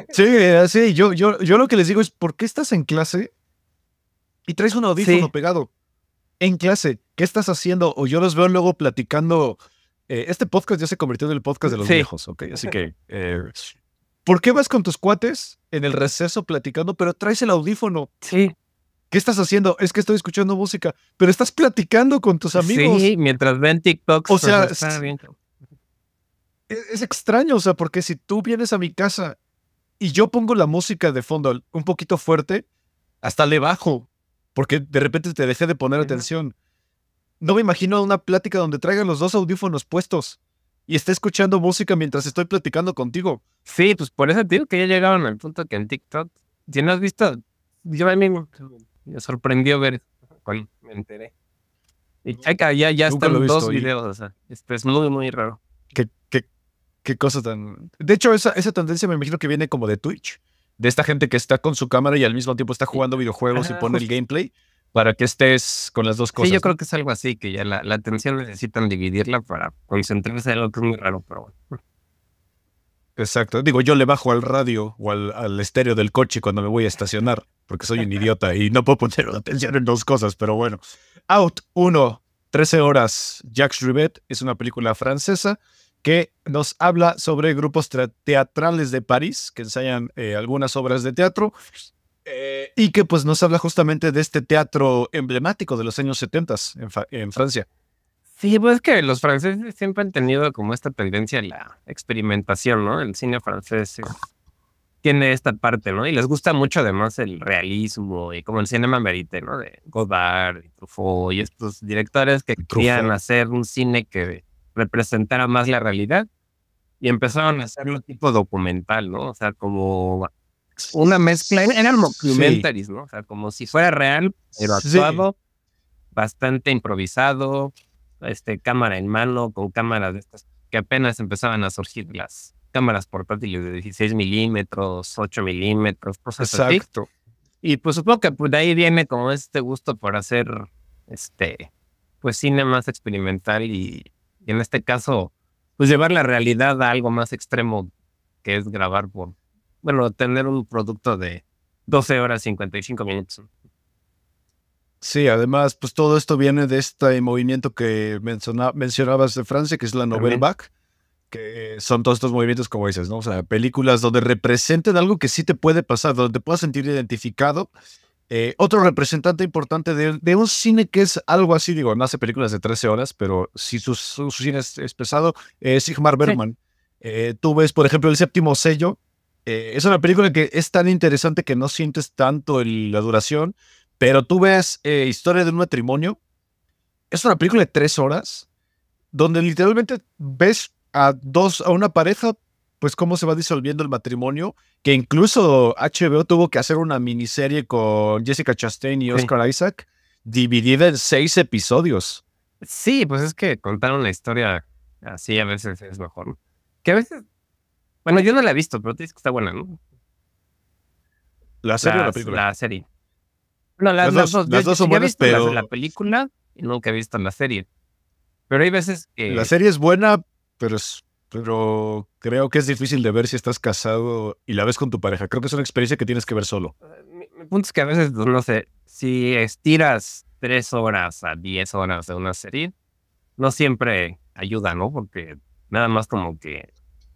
Sí, sí, yo, yo, yo lo que les digo es, ¿por qué estás en clase y traes un audífono pegado? En clase, ¿qué estás haciendo? O yo los veo luego platicando... Eh, este podcast ya se convirtió en el podcast de los viejos, ok, así que... Eh, ¿Por qué vas con tus cuates en el receso platicando, pero traes el audífono? Sí. ¿Qué estás haciendo? Es que estoy escuchando música, pero estás platicando con tus amigos. Sí, mientras ven TikToks. O sea, e-, es, extraño, o sea, porque si tú vienes a mi casa y yo pongo la música de fondo un poquito fuerte, hasta le bajo, porque de repente te dejé de poner atención. No me imagino una plática donde traigan los dos audífonos puestos y está escuchando música mientras estoy platicando contigo. Sí, pues por ese tío que ya llegaron al punto que en TikTok, si no has visto, yo a mí me sorprendió ver me enteré. Y mm. ya, ya están están dos videos, o sea, es muy, muy raro. ¿Qué, qué, qué cosa tan... De hecho, esa, tendencia me imagino que viene como de Twitch de esta gente que está con su cámara y al mismo tiempo está jugando videojuegos y pone el gameplay para que estés con las dos cosas. Sí, yo creo que es algo así, que ya la, atención necesitan dividirla para concentrarse en lo que es muy raro, pero bueno. Exacto. Digo, yo le bajo al radio o al, estéreo del coche cuando me voy a estacionar, porque soy un idiota y no puedo poner atención en dos cosas, pero bueno. Out 1, 13 horas, Jacques Rivet, es una película francesa que nos habla sobre grupos teatrales de París que ensayan eh, algunas obras de teatro eh, y que pues nos habla justamente de este teatro emblemático de los años 70 en, Francia. Sí, pues que los franceses siempre han tenido como esta tendencia a la experimentación, ¿no? El cine francés tiene esta parte, ¿no? Y les gusta mucho además el realismo y como el cine merite, ¿no? De Godard y Truffaut y estos directores que querían hacer un cine que representara más la realidad y empezaron a hacerlo un tipo documental, ¿no? O sea, como una mezcla, eran documentaries, O sea, como si fuera real, pero actuado, bastante improvisado, este, cámara en mano, con cámaras de estas que apenas empezaban a surgir las cámaras portátiles de 16 milímetros, 8 milímetros, Y pues supongo que pues, de ahí viene como este gusto por hacer, este, pues cine más experimental y en este caso, pues llevar la realidad a algo más extremo que es grabar por bueno, tener un producto de 12 horas 55 minutos. Sí, además, pues todo esto viene de este movimiento que mencionabas de Francia, que es la novel Back, que son todos estos movimientos, como dices, ¿no? O sea, películas donde representen algo que sí te puede pasar, donde te puedas sentir identificado. Eh, otro representante importante de, un cine que es algo así, digo, no hace películas de 13 horas, pero si su, cine es, pesado, es Sigmar Bergman. Eh, tú ves, por ejemplo, El Séptimo Sello, eh, es una película que es tan interesante que no sientes tanto la duración, pero tú ves eh, Historia de un matrimonio. Es una película de tres horas donde literalmente ves a dos, a una pareja, pues cómo se va disolviendo el matrimonio, que incluso HBO tuvo que hacer una miniserie con Jessica Chastain y Oscar Isaac, dividida en seis episodios. Sí, pues es que contaron la historia así a veces es mejor. Que a veces bueno, yo no la he visto, pero te dices que está buena, ¿no? ¿La serie o la película? La serie. No, las, dos, he visto La, película y nunca he visto la serie. Pero hay veces que... La serie es buena, pero, pero creo que es difícil de ver si estás casado y la ves con tu pareja. Creo que es una experiencia que tienes que ver solo. Eh, mi punto es que a veces, pues, no sé, si estiras tres horas a diez horas de una serie, no siempre ayuda, ¿no? Porque nada más como que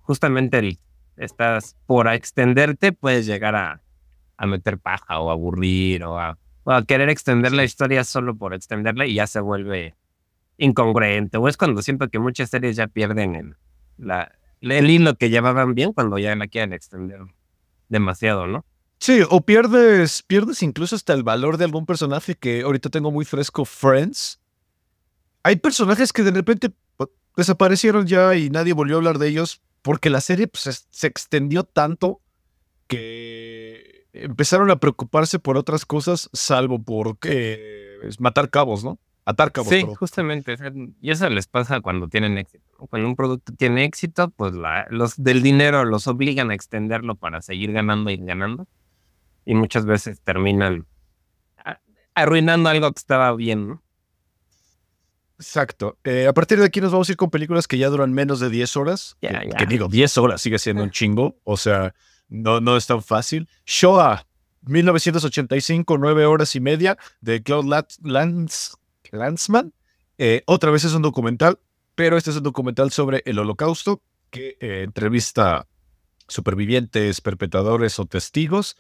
justamente el, estás por extenderte, puedes llegar a, a meter paja o aburrir o a, querer extender la historia solo por extenderla y ya se vuelve incongruente. O es cuando siento que muchas series ya pierden el, el hilo que llevaban bien cuando ya la quieren extender demasiado, ¿no? Sí, o pierdes, pierdes incluso hasta el valor de algún personaje que ahorita tengo muy fresco, Friends. Hay personajes que de repente pues, desaparecieron ya y nadie volvió a hablar de ellos porque la serie pues, se extendió tanto que empezaron a preocuparse por otras cosas, salvo por es matar cabos, ¿no? Atar cabos. Sí, justamente. Y eso les pasa cuando tienen éxito. Cuando un producto tiene éxito, pues la, los del dinero los obligan a extenderlo para seguir ganando y ganando. Y muchas veces terminan arruinando algo que estaba bien, ¿no? Exacto. Eh, a partir de aquí nos vamos a ir con películas que ya duran menos de 10 horas. que, digo, 10 horas sigue siendo un chingo. O sea, no, no es tan fácil. Shoah, 1985, 9 horas y media, de Claude Lanzmann Lanzman. Eh, otra vez es un documental, pero este es un documental sobre el holocausto que eh, entrevista supervivientes, perpetradores o testigos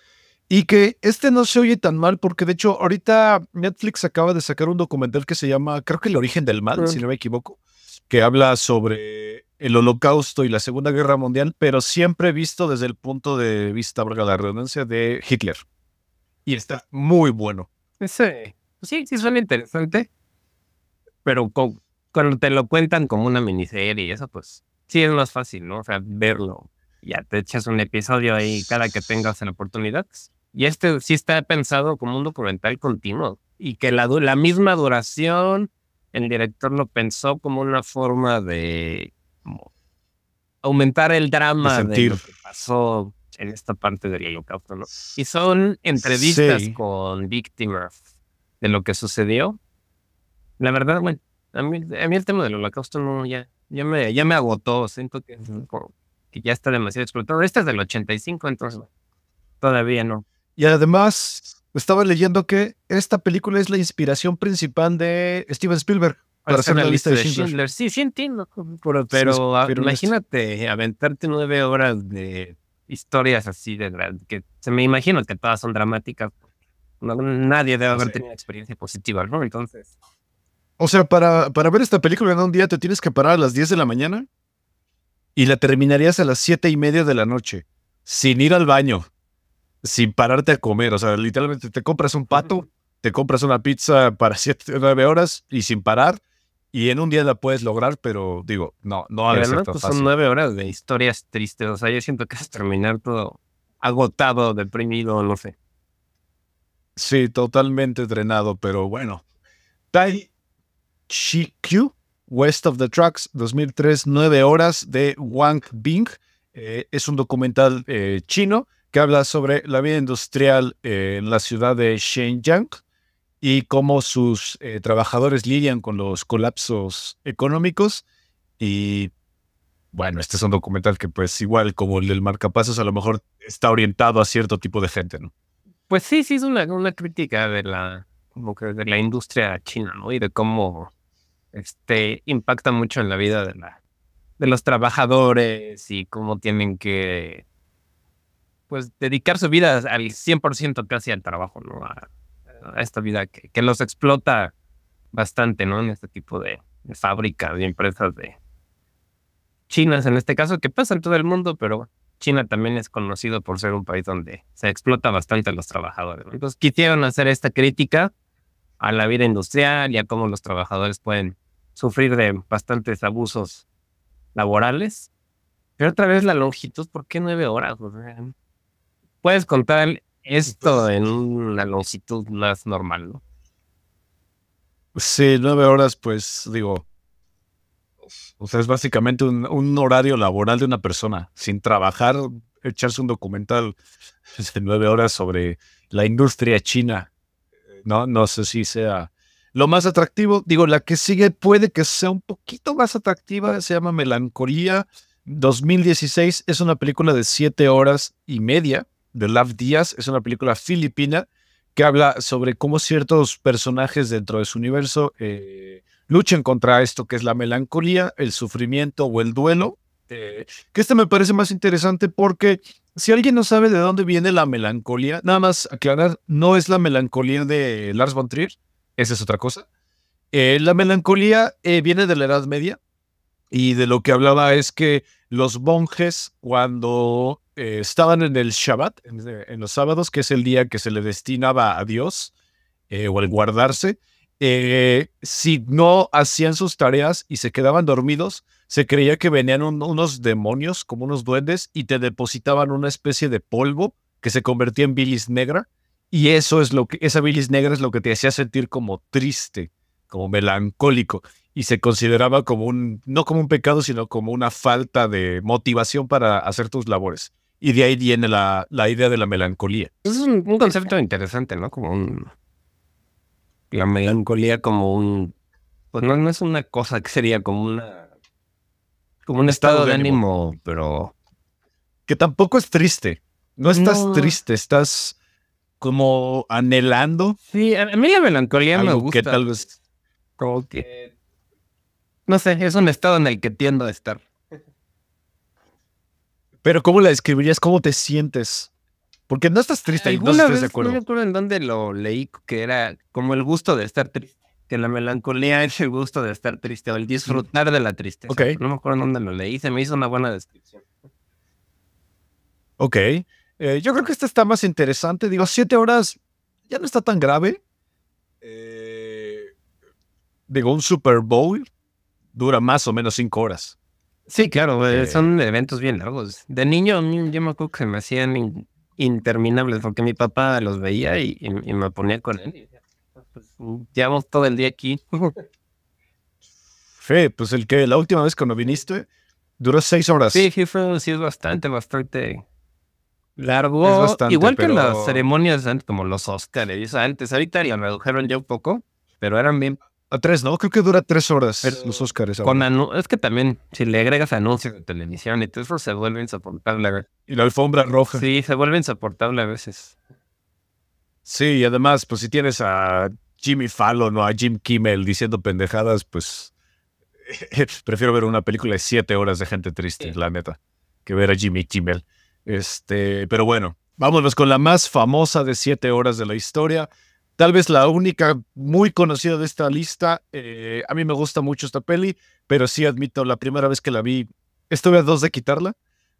y que este no se oye tan mal, porque de hecho, ahorita Netflix acaba de sacar un documental que se llama, creo que El origen del mal, mm. si no me equivoco, que habla sobre el holocausto y la Segunda Guerra Mundial, pero siempre visto desde el punto de vista, de la redundancia, de Hitler. Y está muy bueno. Sí, pues sí, sí suena interesante. Pero cuando te lo cuentan como una miniserie y eso, pues sí es más fácil, ¿no? O sea, verlo. Ya te echas un episodio ahí cada que tengas la oportunidad. Pues y este sí está pensado como un documental continuo y que la, la misma duración, el director lo pensó como una forma de aumentar el drama de, lo que pasó en esta parte del holocausto. Y son entrevistas con víctimas de lo que sucedió. La verdad, bueno, a mí, el tema del holocausto no, ya, ya, me, ya me agotó. Siento que, que ya está demasiado explotado. Esta es del 85, entonces todavía no. Y además, estaba leyendo que esta película es la inspiración principal de Steven Spielberg para hacer la lista de Schindler. Sí, sí entiendo. Pero, ah, este imagínate aventarte nueve horas de historias así de que se me imagino que todas son dramáticas. nadie debe haber tenido experiencia positiva, ¿no? Entonces. O sea, para, para ver esta película en un día te tienes que parar a las 10 de la mañana y la terminarías a las siete y media de la noche, sin ir al baño, sin pararte a comer. O sea, literalmente te compras un pato, te compras una pizza para siete o horas y sin parar. Y en un día la puedes lograr, pero digo, no, no a tan pues, Son nueve horas de historias tristes. O sea, yo siento que es terminar todo agotado, deprimido, no sé. Sí, totalmente drenado, pero bueno. Tai Chi Q, West of the Tracks, 2003, nueve horas de Wang Bing. Eh, es un documental eh, chino que habla sobre la vida industrial eh, en la ciudad de Shenyang y cómo sus eh, trabajadores lidian con los colapsos económicos. Y bueno, este es un documental que pues igual como el del marcapasos a lo mejor está orientado a cierto tipo de gente, ¿no? Pues sí, sí, es una, una crítica de la, de la industria china, ¿no? Y de cómo este, impacta mucho en la vida de, la, de los trabajadores y cómo tienen que pues dedicar su vida al 100% casi al trabajo, ¿no? A, esta vida que, los explota bastante, ¿no? En este tipo de, de fábricas y empresas de chinas, en este caso, que pasa en todo el mundo, pero China también es conocido por ser un país donde se explota bastante a los trabajadores. Entonces quisieron hacer esta crítica a la vida industrial y a cómo los trabajadores pueden sufrir de bastantes abusos laborales. Pero otra vez la longitud, ¿por qué nueve horas? puedes contar esto pues en una longitud más normal, ¿no? Sí, nueve horas, pues digo, o sea, es básicamente un, horario laboral de una persona, sin trabajar, echarse un documental de nueve horas sobre la industria china. No, no sé si sea lo más atractivo. Digo, la que sigue puede que sea un poquito más atractiva, se llama Melancolía 2016, es una película de siete horas y media de Love Díaz. Es una película filipina que habla sobre cómo ciertos personajes dentro de su universo eh, luchan contra esto que es la melancolía, el sufrimiento o el duelo. Eh, que este me parece más interesante porque si alguien no sabe de dónde viene la melancolía, nada más aclarar, no es la melancolía de Lars von Trier, esa es otra cosa. Eh, la melancolía eh, viene de la Edad Media y de lo que hablaba es que los monjes cuando eh, estaban en el Shabbat, eh, en, los sábados, que es el día que se le destinaba a Dios eh, o al guardarse, si no hacían sus tareas y se quedaban dormidos, se creía que venían unos demonios, como unos duendes, y te depositaban una especie de polvo que se convertía en bilis negra. Y eso es lo que, esa bilis negra es lo que te hacía sentir como triste, como melancólico y se consideraba como un, no como un pecado, sino como una falta de motivación para hacer tus labores. Y de ahí viene la, la idea de la melancolía. Es un, concepto interesante, ¿no? Como un... La melancolía como un... Pues no, no es una cosa que sería como una... Como un estado, de, ánimo, pero... Que tampoco es triste. No estás triste, estás como anhelando. Sí, a mí la melancolía me gusta. Que tal vez... Como que no sé, es un estado en el que tiendo a estar. Pero ¿cómo la describirías? ¿Cómo te sientes? Porque no estás triste y no estás de acuerdo. No en dónde lo leí, que era como el gusto de estar triste. Que la melancolía es el gusto de estar triste o el disfrutar de la tristeza. No me acuerdo en dónde lo leí, se me hizo una buena descripción. Ok. Eh, yo creo que esta está más interesante. Digo, siete horas ya no está tan grave. Eh, digo, un Super Bowl dura más o menos cinco horas. Sí, claro, eh, eh, son eventos bien largos. De niño, yo me acuerdo que se me hacían interminables porque mi papá los veía y, me ponía con él. Pues, pues, llevamos todo el día aquí. Fe, pues el que la última vez cuando viniste duró seis horas. Sí, sí es bastante, bastante largo. Igual que las ceremonias antes, como los Oscars, antes, ahorita ya me redujeron ya un poco, pero eran bien a tres, ¿no? Creo que dura tres horas los Oscars. es que también, si le agregas anuncios de televisión y todo eso, se vuelve insoportable. Y la alfombra roja. Sí, se vuelve insoportable a veces. Sí, y además, pues si tienes a Jimmy Fallon o a Jim Kimmel diciendo pendejadas, pues prefiero ver una película de siete horas de gente triste, la neta, que ver a Jimmy Kimmel. Este, pero bueno, vámonos con la más famosa de siete horas de la historia. Tal vez la única muy conocida de esta lista. Eh, a mí me gusta mucho esta peli, pero sí admito, la primera vez que la vi, estuve a dos de quitarla,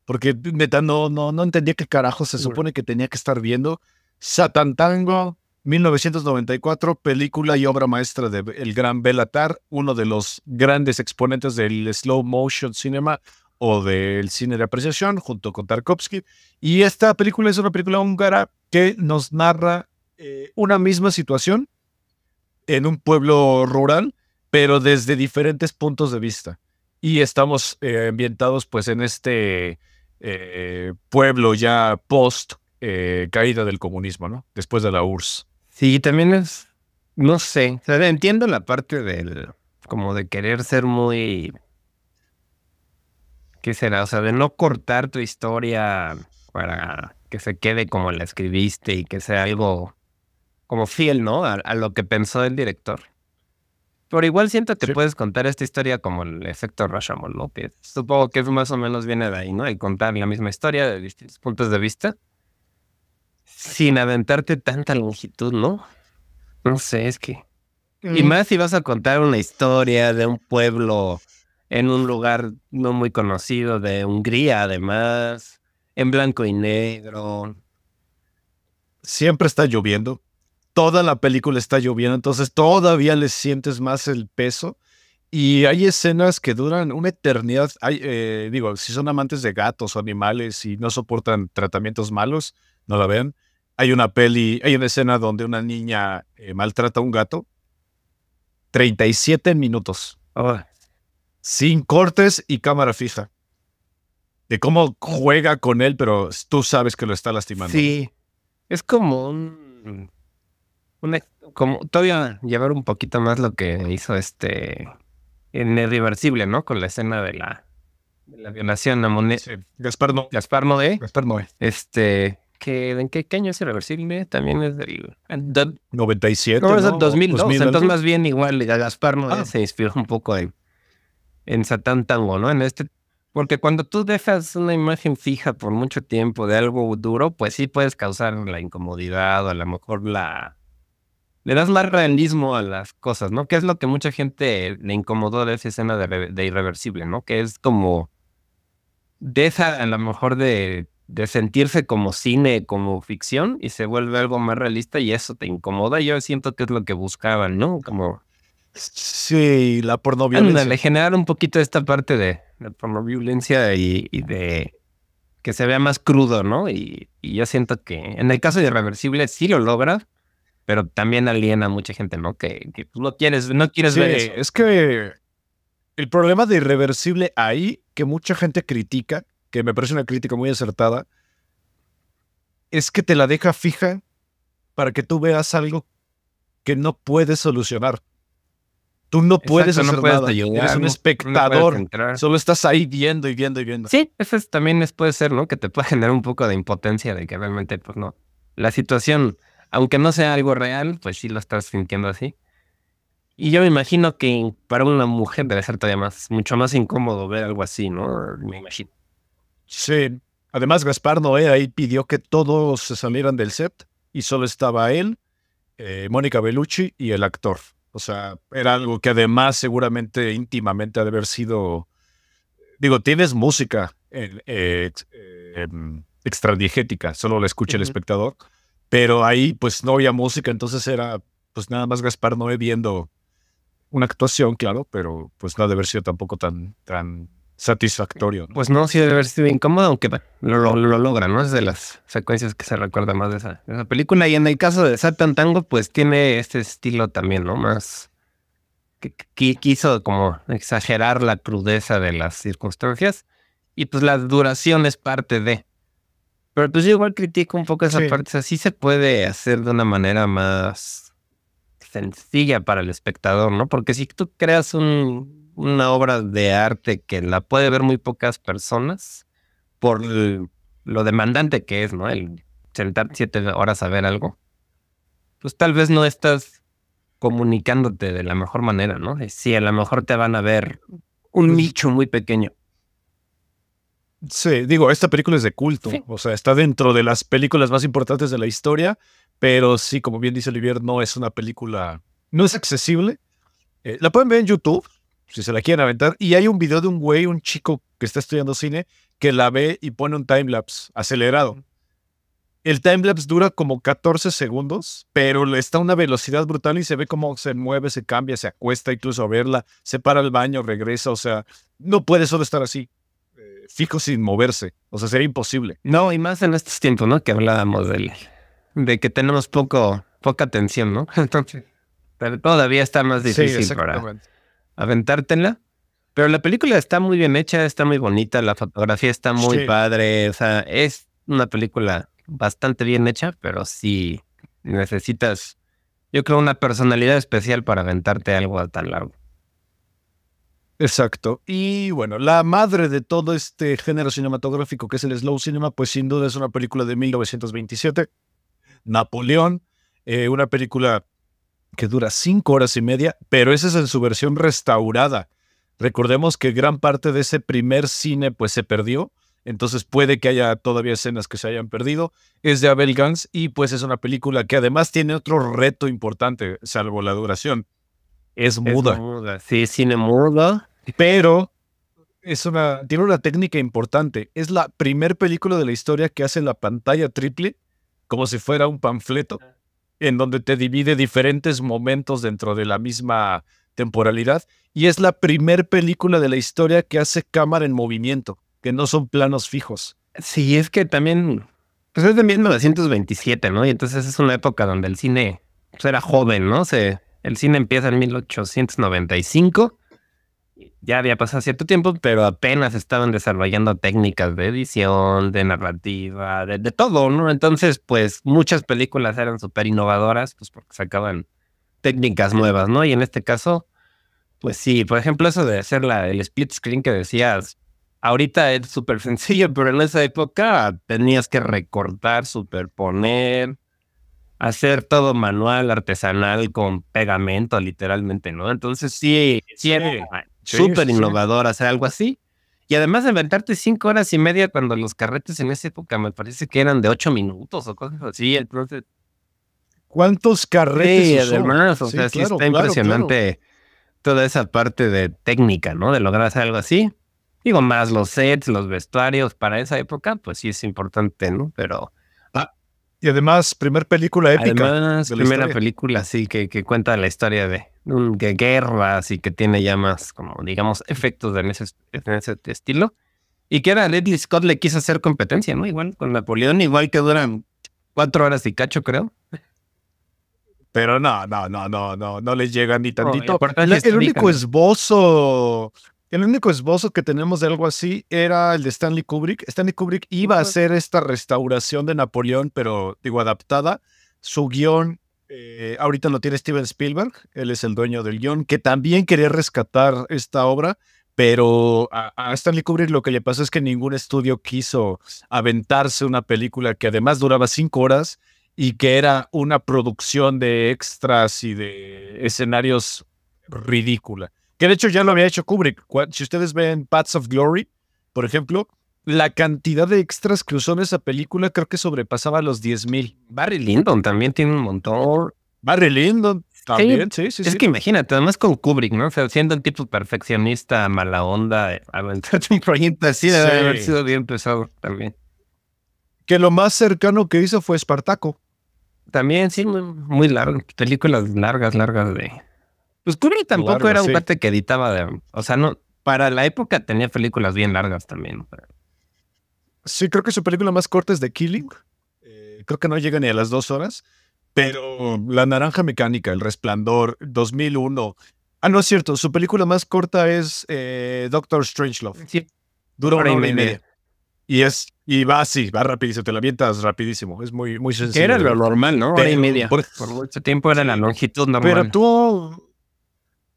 porque neta no, no, no entendía qué carajo se supone que tenía que estar viendo. Satan Tango, 1994, película y obra maestra de gran Belatar, uno de los grandes exponentes del slow motion cinema o del cine de apreciación, junto con Tarkovsky. Y esta película es una película húngara que nos narra eh, una misma situación en un pueblo rural, pero desde diferentes puntos de vista. Y estamos eh, ambientados pues en este eh, pueblo ya post caída del comunismo, ¿no? Después de la URSS. Sí, también es, no sé, entiendo la parte del, como de querer ser muy, ¿qué será? O sea, de no cortar tu historia para que se quede como la escribiste y que sea algo como fiel, ¿no? A, lo que pensó el director. Pero igual siento que puedes contar esta historia como el efecto Rashomon López. Supongo que más o menos viene de ahí, ¿no? Y contar la misma historia de distintos puntos de vista. Sin aventarte tanta longitud, ¿no? No sé, es que... Y mm. más si vas a contar una historia de un pueblo en un lugar no muy conocido de Hungría, además, en blanco y negro. Siempre está lloviendo toda la película está lloviendo, entonces todavía le sientes más el peso. Y hay escenas que duran una eternidad. Hay, eh, digo, si son amantes de gatos o animales y no soportan tratamientos malos, no la ven. Hay una peli, hay una escena donde una niña eh, maltrata a un gato. 37 minutos. Sin cortes y cámara fija. De cómo juega con él, pero tú sabes que lo está lastimando. Sí. Es como un como todavía llevar un poquito más lo que hizo este en Irreversible, ¿no? Con la escena de la, la violación a Monet. Gaspar Noé. Gaspar Noé. Este, que, ¿en qué, año es Irreversible? También es del... 97. No, es 2002. Entonces, más bien igual, Gaspar Noé ah. se inspiró un poco en, en Satán Tango, ¿no? En este porque cuando tú dejas una imagen fija por mucho tiempo de algo duro, pues sí puedes causar la incomodidad o a lo mejor la, le das más realismo a las cosas, ¿no? Que es lo que mucha gente le incomodó de esa escena de, irreversible, ¿no? Que es como deja a lo mejor de, sentirse como cine, como ficción, y se vuelve algo más realista y eso te incomoda. Yo siento que es lo que buscaban, ¿no? Como... Sí, la pornoviolencia. Le generar un poquito esta parte de la pornoviolencia y, de que se vea más crudo, ¿no? Y, yo siento que en el caso de Irreversible sí lo logra, pero también aliena a mucha gente, ¿no? Que, que pues, no quieres ver eso. Es que el problema de irreversible ahí, que mucha gente critica, que me parece una crítica muy acertada, es que te la deja fija para que tú veas algo que no puedes solucionar. Tú no puedes hacer nada. Eres un espectador. solo estás ahí viendo y viendo y viendo. Sí, eso también puede ser, ¿no? Que te puede generar un poco de impotencia de que realmente, pues no. La situación aunque no sea algo real, pues sí lo estás sintiendo así. Y yo me imagino que para una mujer debe ser todavía más, mucho más incómodo ver algo así, ¿no? Me imagino. Sí. Además, Gaspar Noé ahí pidió que todos se salieran del set y solo estaba él, eh, Mónica Bellucci y el actor. O sea, era algo que además seguramente íntimamente ha de haber sido... Digo, tienes música eh, eh, eh em, solo la escucha el espectador pero ahí pues no había música, entonces era pues nada más Gaspar Noé viendo una actuación, claro, pero pues no debe haber sido tampoco tan, tan satisfactorio. Pues no, sí debe haber sido incómodo, aunque lo, lo, logra, ¿no? Es de las secuencias que se recuerda más de esa, película. Y en el caso de Satan Tango, pues tiene este estilo también, ¿no? Más que, quiso como exagerar la crudeza de las circunstancias. Y pues la duración es parte de. Pero pues yo igual critico un poco esa parte. Así se puede hacer de una manera más sencilla para el espectador, ¿no? Porque si tú creas un, una obra de arte que la puede ver muy pocas personas, por lo demandante que es, ¿no? El sentarte siete horas a ver algo, pues tal vez no estás comunicándote de la mejor manera, ¿no? Si a lo mejor te van a ver un pues nicho muy pequeño, Sí, digo, esta película es de culto, o sea, está dentro de las películas más importantes de la historia, pero sí, como bien dice Olivier, no es una película, no es accesible. Eh, la pueden ver en YouTube, si se la quieren aventar, y hay un video de un güey, un chico que está estudiando cine, que la ve y pone un timelapse acelerado. El time lapse dura como 14 segundos, pero está a una velocidad brutal y se ve cómo se mueve, se cambia, se acuesta incluso a verla, se para al baño, regresa, o sea, no puede solo estar así fijo sin moverse. O sea, sería imposible. No, y más en estos tiempos, ¿no? Que hablábamos del, de que tenemos poco, poca atención, ¿no? Entonces, pero todavía está más difícil para aventártela. Pero la película está muy bien hecha, está muy bonita, la fotografía está muy padre. O sea, es una película bastante bien hecha, pero sí necesitas, yo creo, una personalidad especial para aventarte algo a tan largo. Exacto. Y bueno, la madre de todo este género cinematográfico que es el slow cinema, pues sin duda es una película de 1927, Napoleón, eh, una película que dura cinco horas y media, pero esa es en su versión restaurada. Recordemos que gran parte de ese primer cine pues se perdió, entonces puede que haya todavía escenas que se hayan perdido. Es de Abel Gans y pues es una película que además tiene otro reto importante, salvo la duración es muda. Sí, cine muda. Pero es una, tiene una técnica importante. Es la primer película de la historia que hace la pantalla triple como si fuera un panfleto, en donde te divide diferentes momentos dentro de la misma temporalidad. Y es la primer película de la historia que hace cámara en movimiento, que no son planos fijos. Sí, es que también, pues es de 1927, ¿no? Y entonces es una época donde el cine pues, era joven, ¿no? Se, el cine empieza en 1895. Ya había pasado cierto tiempo, pero apenas estaban desarrollando técnicas de edición, de narrativa, de, todo, ¿no? Entonces, pues muchas películas eran súper innovadoras, pues porque sacaban técnicas nuevas, ¿no? Y en este caso, pues sí, por ejemplo, eso de hacer la, el split screen que decías, ahorita es súper sencillo, pero en esa época tenías que recortar, superponer, hacer todo manual, artesanal, con pegamento, literalmente, ¿no? Entonces sí, sí súper innovador hacer algo así. Y además inventarte cinco horas y media cuando los carretes en esa época me parece que eran de ocho minutos o cosas así, entonces... ¿Cuántos carretes? Sí, además, o sea, sí está impresionante toda esa parte de técnica, ¿no? De lograr hacer algo así. Digo, más los sets, los vestuarios, para esa época, pues sí es importante, ¿no? Pero y además, primera película épica. Además, primera película, sí, que, cuenta la historia de, de guerras y que tiene ya más, como digamos, efectos en ese, en ese estilo. Y que era Ridley Scott le quiso hacer competencia, ¿no? Igual con Napoleón, igual que duran cuatro horas y cacho, creo. Pero no, no, no, no, no, no les llega ni tantito. el único esbozo el único esbozo que tenemos de algo así era el de Stanley Kubrick. Stanley Kubrick iba a hacer esta restauración de Napoleón, pero digo, adaptada. Su guión eh, ahorita lo tiene Steven Spielberg, él es el dueño del guión, que también quería rescatar esta obra, pero a, Stanley Kubrick lo que le pasó es que ningún estudio quiso aventarse una película que además duraba cinco horas y que era una producción de extras y de escenarios ridícula. Que de hecho ya lo había hecho Kubrick. Si ustedes ven Paths of Glory, por ejemplo, la cantidad de extras que usó en esa película creo que sobrepasaba los 10.000. Barry Lyndon también tiene un montón. Barry Lyndon también, sí, sí, Es que imagínate, además con Kubrick, ¿no? O sea, siendo un tipo perfeccionista, mala onda, aventarte un proyecto así debe haber sido bien pesado también. Que lo más cercano que hizo fue Espartaco. También, sí, muy, muy largo. Películas largas, largas de, pues Kubrick tampoco era un parte que editaba, de, o sea, no, para la época tenía películas bien largas también. Sí, creo que su película más corta es The Killing. Eh, creo que no llega ni a las dos horas. Pero La Naranja Mecánica, El Resplandor, 2001. Ah, no es cierto. Su película más corta es eh, Doctor Strangelove. Sí. Dura una hora y media. Y es y va así, va rapidísimo, te la avientas rapidísimo. Es muy, muy sencillo. era lo normal, ¿no? Hora y media. Por, por, tiempo era la longitud normal. Pero tú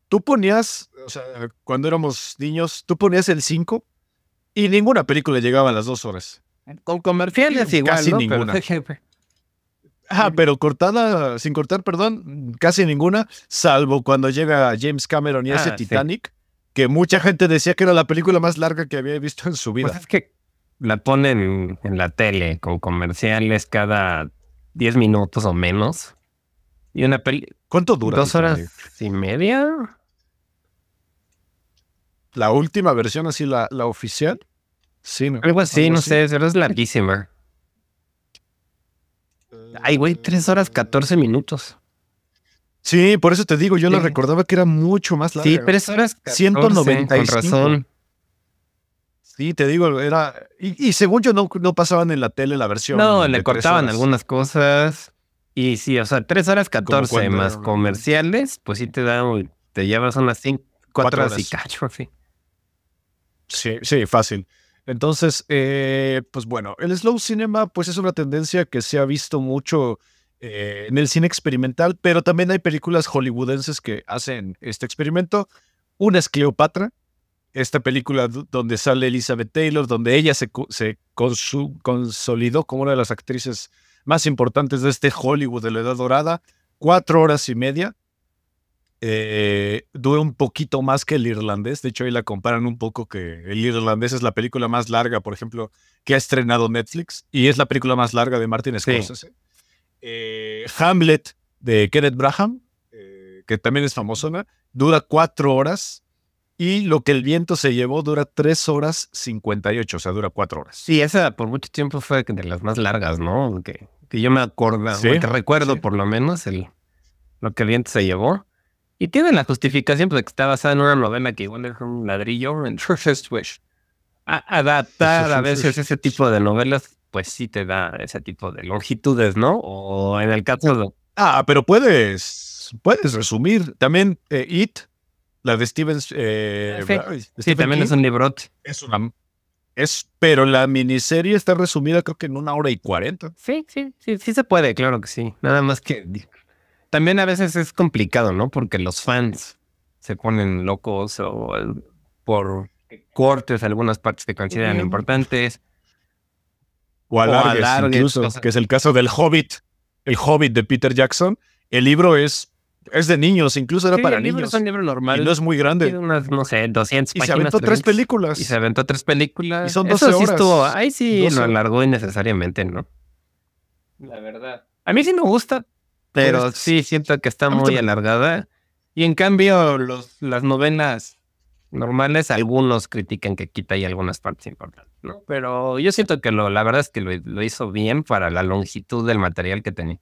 tú ponías, o sea, cuando éramos niños, tú ponías el 5 y ninguna película llegaba a las dos horas. Con comerciales igual, Casi ninguna. Ah, pero cortada, sin cortar, perdón, casi ninguna, salvo cuando llega James Cameron y hace ah, Titanic, que mucha gente decía que era la película más larga que había visto en su vida. Pues es que la ponen en la tele con comerciales cada 10 minutos o menos. Y una ¿Cuánto dura? Dos horas y media la última versión, así la, oficial. Sí, ¿no? Algo así, no sé, pero es larguísima. Ay, güey, tres horas 14 minutos. Sí, por eso te digo, yo no recordaba que era mucho más larga. Sí, tres horas 14, 195. Con razón. Sí, te digo, era. Y, según yo, no, pasaban en la tele la versión. No, le cortaban algunas cosas. Y sí, o sea, tres horas 14 más comerciales, pues sí te dan, te llevas unas cinco, cuatro horas, y cacho, Sí, sí, fácil. Entonces, eh, pues bueno, el slow cinema pues es una tendencia que se ha visto mucho eh, en el cine experimental, pero también hay películas hollywoodenses que hacen este experimento. Una es Cleopatra, esta película donde sale Elizabeth Taylor, donde ella se consolidó como una de las actrices más importantes de este Hollywood de la Edad Dorada, cuatro horas y media, eh, dura un poquito más que el irlandés. De hecho, ahí la comparan un poco que el irlandés es la película más larga, por ejemplo, que ha estrenado Netflix y es la película más larga de Martin Scorsese. Eh, Hamlet de Kenneth Braham, eh, que también es famoso, dura cuatro horas. Y lo que el viento se llevó dura tres horas cincuenta y ocho o sea, dura cuatro horas. Sí, esa por mucho tiempo fue de las más largas, ¿no? Que, que yo me acuerdo, que recuerdo por lo menos el, lo que el viento se llevó. Y tiene la justificación porque pues, está basada en una novela que igual es un ladrillo, en A adaptar a veces ese tipo de novelas, pues sí te da ese tipo de longitudes, ¿no? O en el caso de... Ah, pero puedes, puedes resumir. También eh, It, la de Stevens... Eh, ah, sí, también es un librote. Es una... Es, pero la miniserie está resumida creo que en una hora y cuarenta. Sí, sí, sí, sí se puede, claro que sí. Nada más que también a veces es complicado, ¿no? Porque los fans se ponen locos o eh, por cortes, algunas partes que consideran importantes. O alargues, incluso, que es el caso del Hobbit, el Hobbit de Peter Jackson. El libro es es de niños, incluso era para el niños. Libro es un libro normal. Y no es muy grande. Unas, no sé, 200 páginas. Y se aventó tres películas. Y se aventó tres películas. Y son dos horas. lo alargó innecesariamente, ¿no? La verdad. A mí sí me gusta, pero sí siento que está muy alargada. Y en cambio, los, las novenas normales, algunos critican que quita ahí algunas partes importantes, Pero yo siento que lo, la verdad es que lo, hizo bien para la longitud del material que tenía.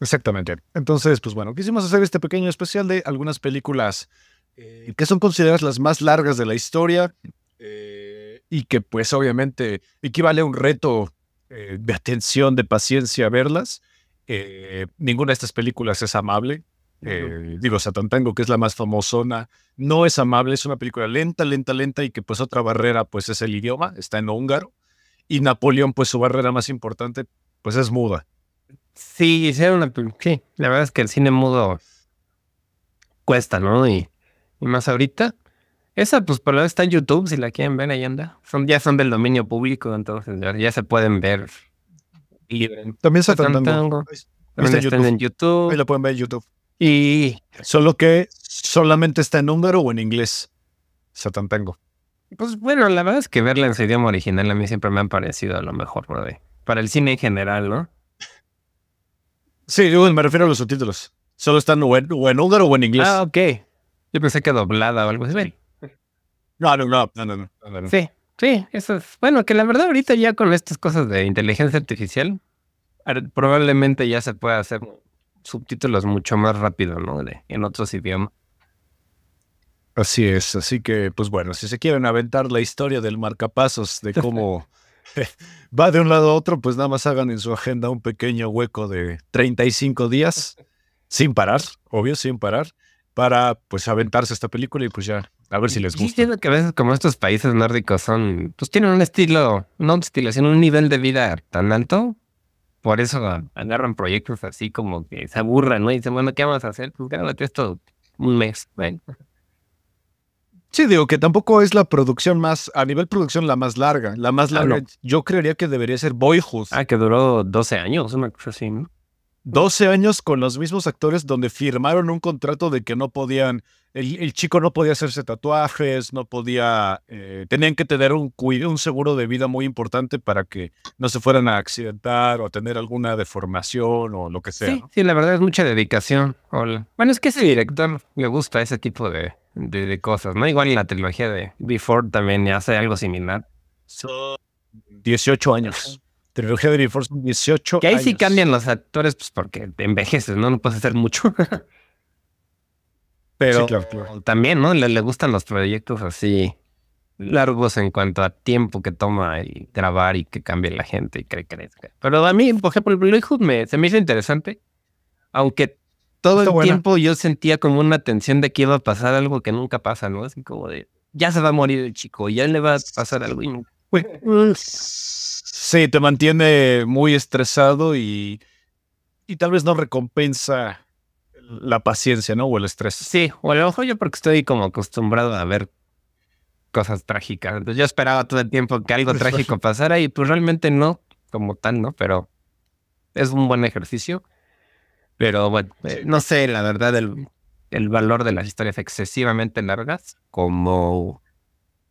Exactamente. Entonces, pues bueno, quisimos hacer este pequeño especial de algunas películas eh, que son consideradas las más largas de la historia eh, y que pues obviamente equivale a un reto eh, de atención, de paciencia a verlas. Eh, ninguna de estas películas es amable. Eh, digo, Satan que es la más famosona, no es amable, es una película lenta, lenta, lenta y que pues otra barrera pues es el idioma, está en húngaro. Y Napoleón, pues su barrera más importante, pues es muda. Sí, hicieron una, sí, la verdad es que el cine mudo cuesta, ¿no? y más ahorita. Esa, pues, por lo está en YouTube, si la quieren ver, ahí anda. Son, ya son del dominio público, entonces ya se pueden ver También Satan pues, Tengo También está en YouTube. Ahí la pueden ver en YouTube. Y... Solo que solamente está en húngaro o en inglés. Satantango. Pues bueno, la verdad es que verla en su idioma original a mí siempre me han parecido a lo mejor, bro. Para el cine en general, ¿no? Sí, me refiero a los subtítulos. Solo están en, o en húngaro o en inglés. Ah, ok. Yo pensé que doblada o algo así no, no, no, no. Sí, sí, eso es. Bueno, que la verdad ahorita ya con estas cosas de inteligencia artificial, probablemente ya se pueda hacer subtítulos mucho más rápido, ¿no? en otros idiomas. Así es, así que, pues bueno, si se quieren aventar la historia del marcapasos, de cómo va de un lado a otro, pues nada más hagan en su agenda un pequeño hueco de 35 días, sin parar, obvio, sin parar para pues aventarse esta película y pues ya a ver si les gusta. Sí, que a veces como estos países nórdicos son, pues tienen un estilo, no un estilo, sino un nivel de vida tan alto, por eso agarran proyectos así como que se aburran, ¿no? Y dicen, bueno, ¿qué vamos a hacer? Pues grábate esto un mes, Sí, digo que tampoco es la producción más, a nivel producción, la más larga. La más ah, larga, yo creería que debería ser Boijus. Ah, que duró 12 años, una cosa así, ¿no? 12 años con los mismos actores donde firmaron un contrato de que no podían, el, chico no podía hacerse tatuajes, no podía, eh, tenían que tener un, un seguro de vida muy importante para que no se fueran a accidentar o a tener alguna deformación o lo que sea. Sí, sí la verdad es mucha dedicación. Bueno, es que ese director le gusta ese tipo de, cosas, ¿no? Igual la trilogía de Before también hace algo similar. 18 años trilogía de Force 18 Que ahí sí cambian los actores, pues porque te envejeces, ¿no? No puedes hacer mucho. Pero también, ¿no? Le, gustan los proyectos así largos en cuanto a tiempo que toma el grabar y que cambie la gente y que crezca. Pero a mí, por ejemplo, Blue me, se me hizo interesante, aunque todo el tiempo yo sentía como una tensión de que iba a pasar algo que nunca pasa, ¿no? Así como de, ya se va a morir el chico, ya le va a pasar algo y nunca. Mm, Sí, te mantiene muy estresado y, tal vez no recompensa la paciencia, ¿no? O el estrés. Sí, o el ojo yo porque estoy como acostumbrado a ver cosas trágicas. Entonces yo esperaba todo el tiempo que algo trágico pasara y pues realmente no, como tal, ¿no? Pero es un buen ejercicio. Pero bueno, eh, no sé, la verdad, el, el, valor de las historias excesivamente largas como,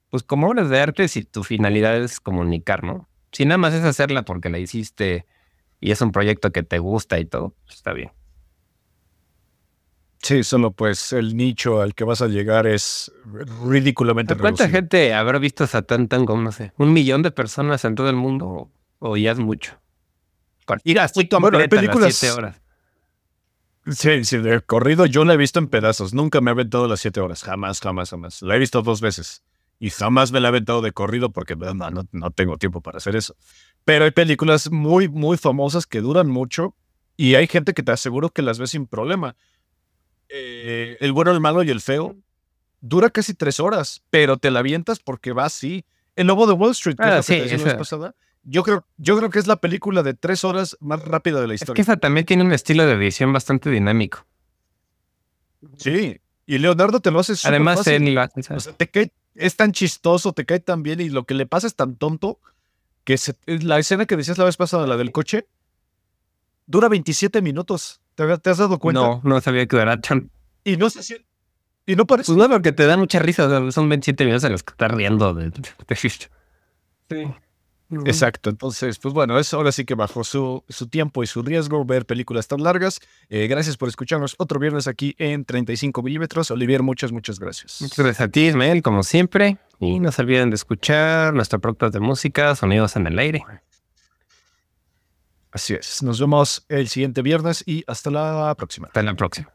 pues como obras de arte si tu finalidad es comunicar, ¿no? Si nada más es hacerla porque la hiciste y es un proyecto que te gusta y todo, pues, está bien. Sí, solo pues el nicho al que vas a llegar es ridículamente ¿Cuánta gente habrá visto Satán Tango? No sé, un millón de personas en todo el mundo o, ya es mucho. Ir a películas, siete horas. Sí, sí, de corrido yo la he visto en pedazos. Nunca me he aventado las siete horas. Jamás, jamás, jamás. La he visto dos veces y jamás me la he aventado de corrido porque pues, no, tengo tiempo para hacer eso. Pero hay películas muy, muy famosas que duran mucho y hay gente que te aseguro que las ves sin problema. Eh, el bueno, el malo y el feo dura casi tres horas, pero te la avientas porque va así. El Lobo de Wall Street, que es ah, pasada, yo creo, yo creo que es la película de tres horas más rápida de la historia. Es que también tiene un estilo de edición bastante dinámico. Sí, y Leonardo te lo hace Además, fácil. te, cae, es tan chistoso, te cae tan bien y lo que le pasa es tan tonto que se, la escena que decías la vez pasada, la del coche, dura 27 minutos. ¿Te, has dado cuenta? No, no sabía que era tan. Y no sé Y no parece. Pues no, porque te dan mucha risa. son 27 minutos en los que estás riendo. De, Sí. Exacto, entonces, pues bueno, eso ahora sí que bajo su, su tiempo y su riesgo ver películas tan largas. Eh, gracias por escucharnos otro viernes aquí en 35 milímetros. Olivier, muchas, muchas gracias. Muchas gracias a ti, Ismael, como siempre. Y no se olviden de escuchar nuestra productos de música, Sonidos en el Aire. Así es, nos vemos el siguiente viernes y hasta la próxima. Hasta la próxima.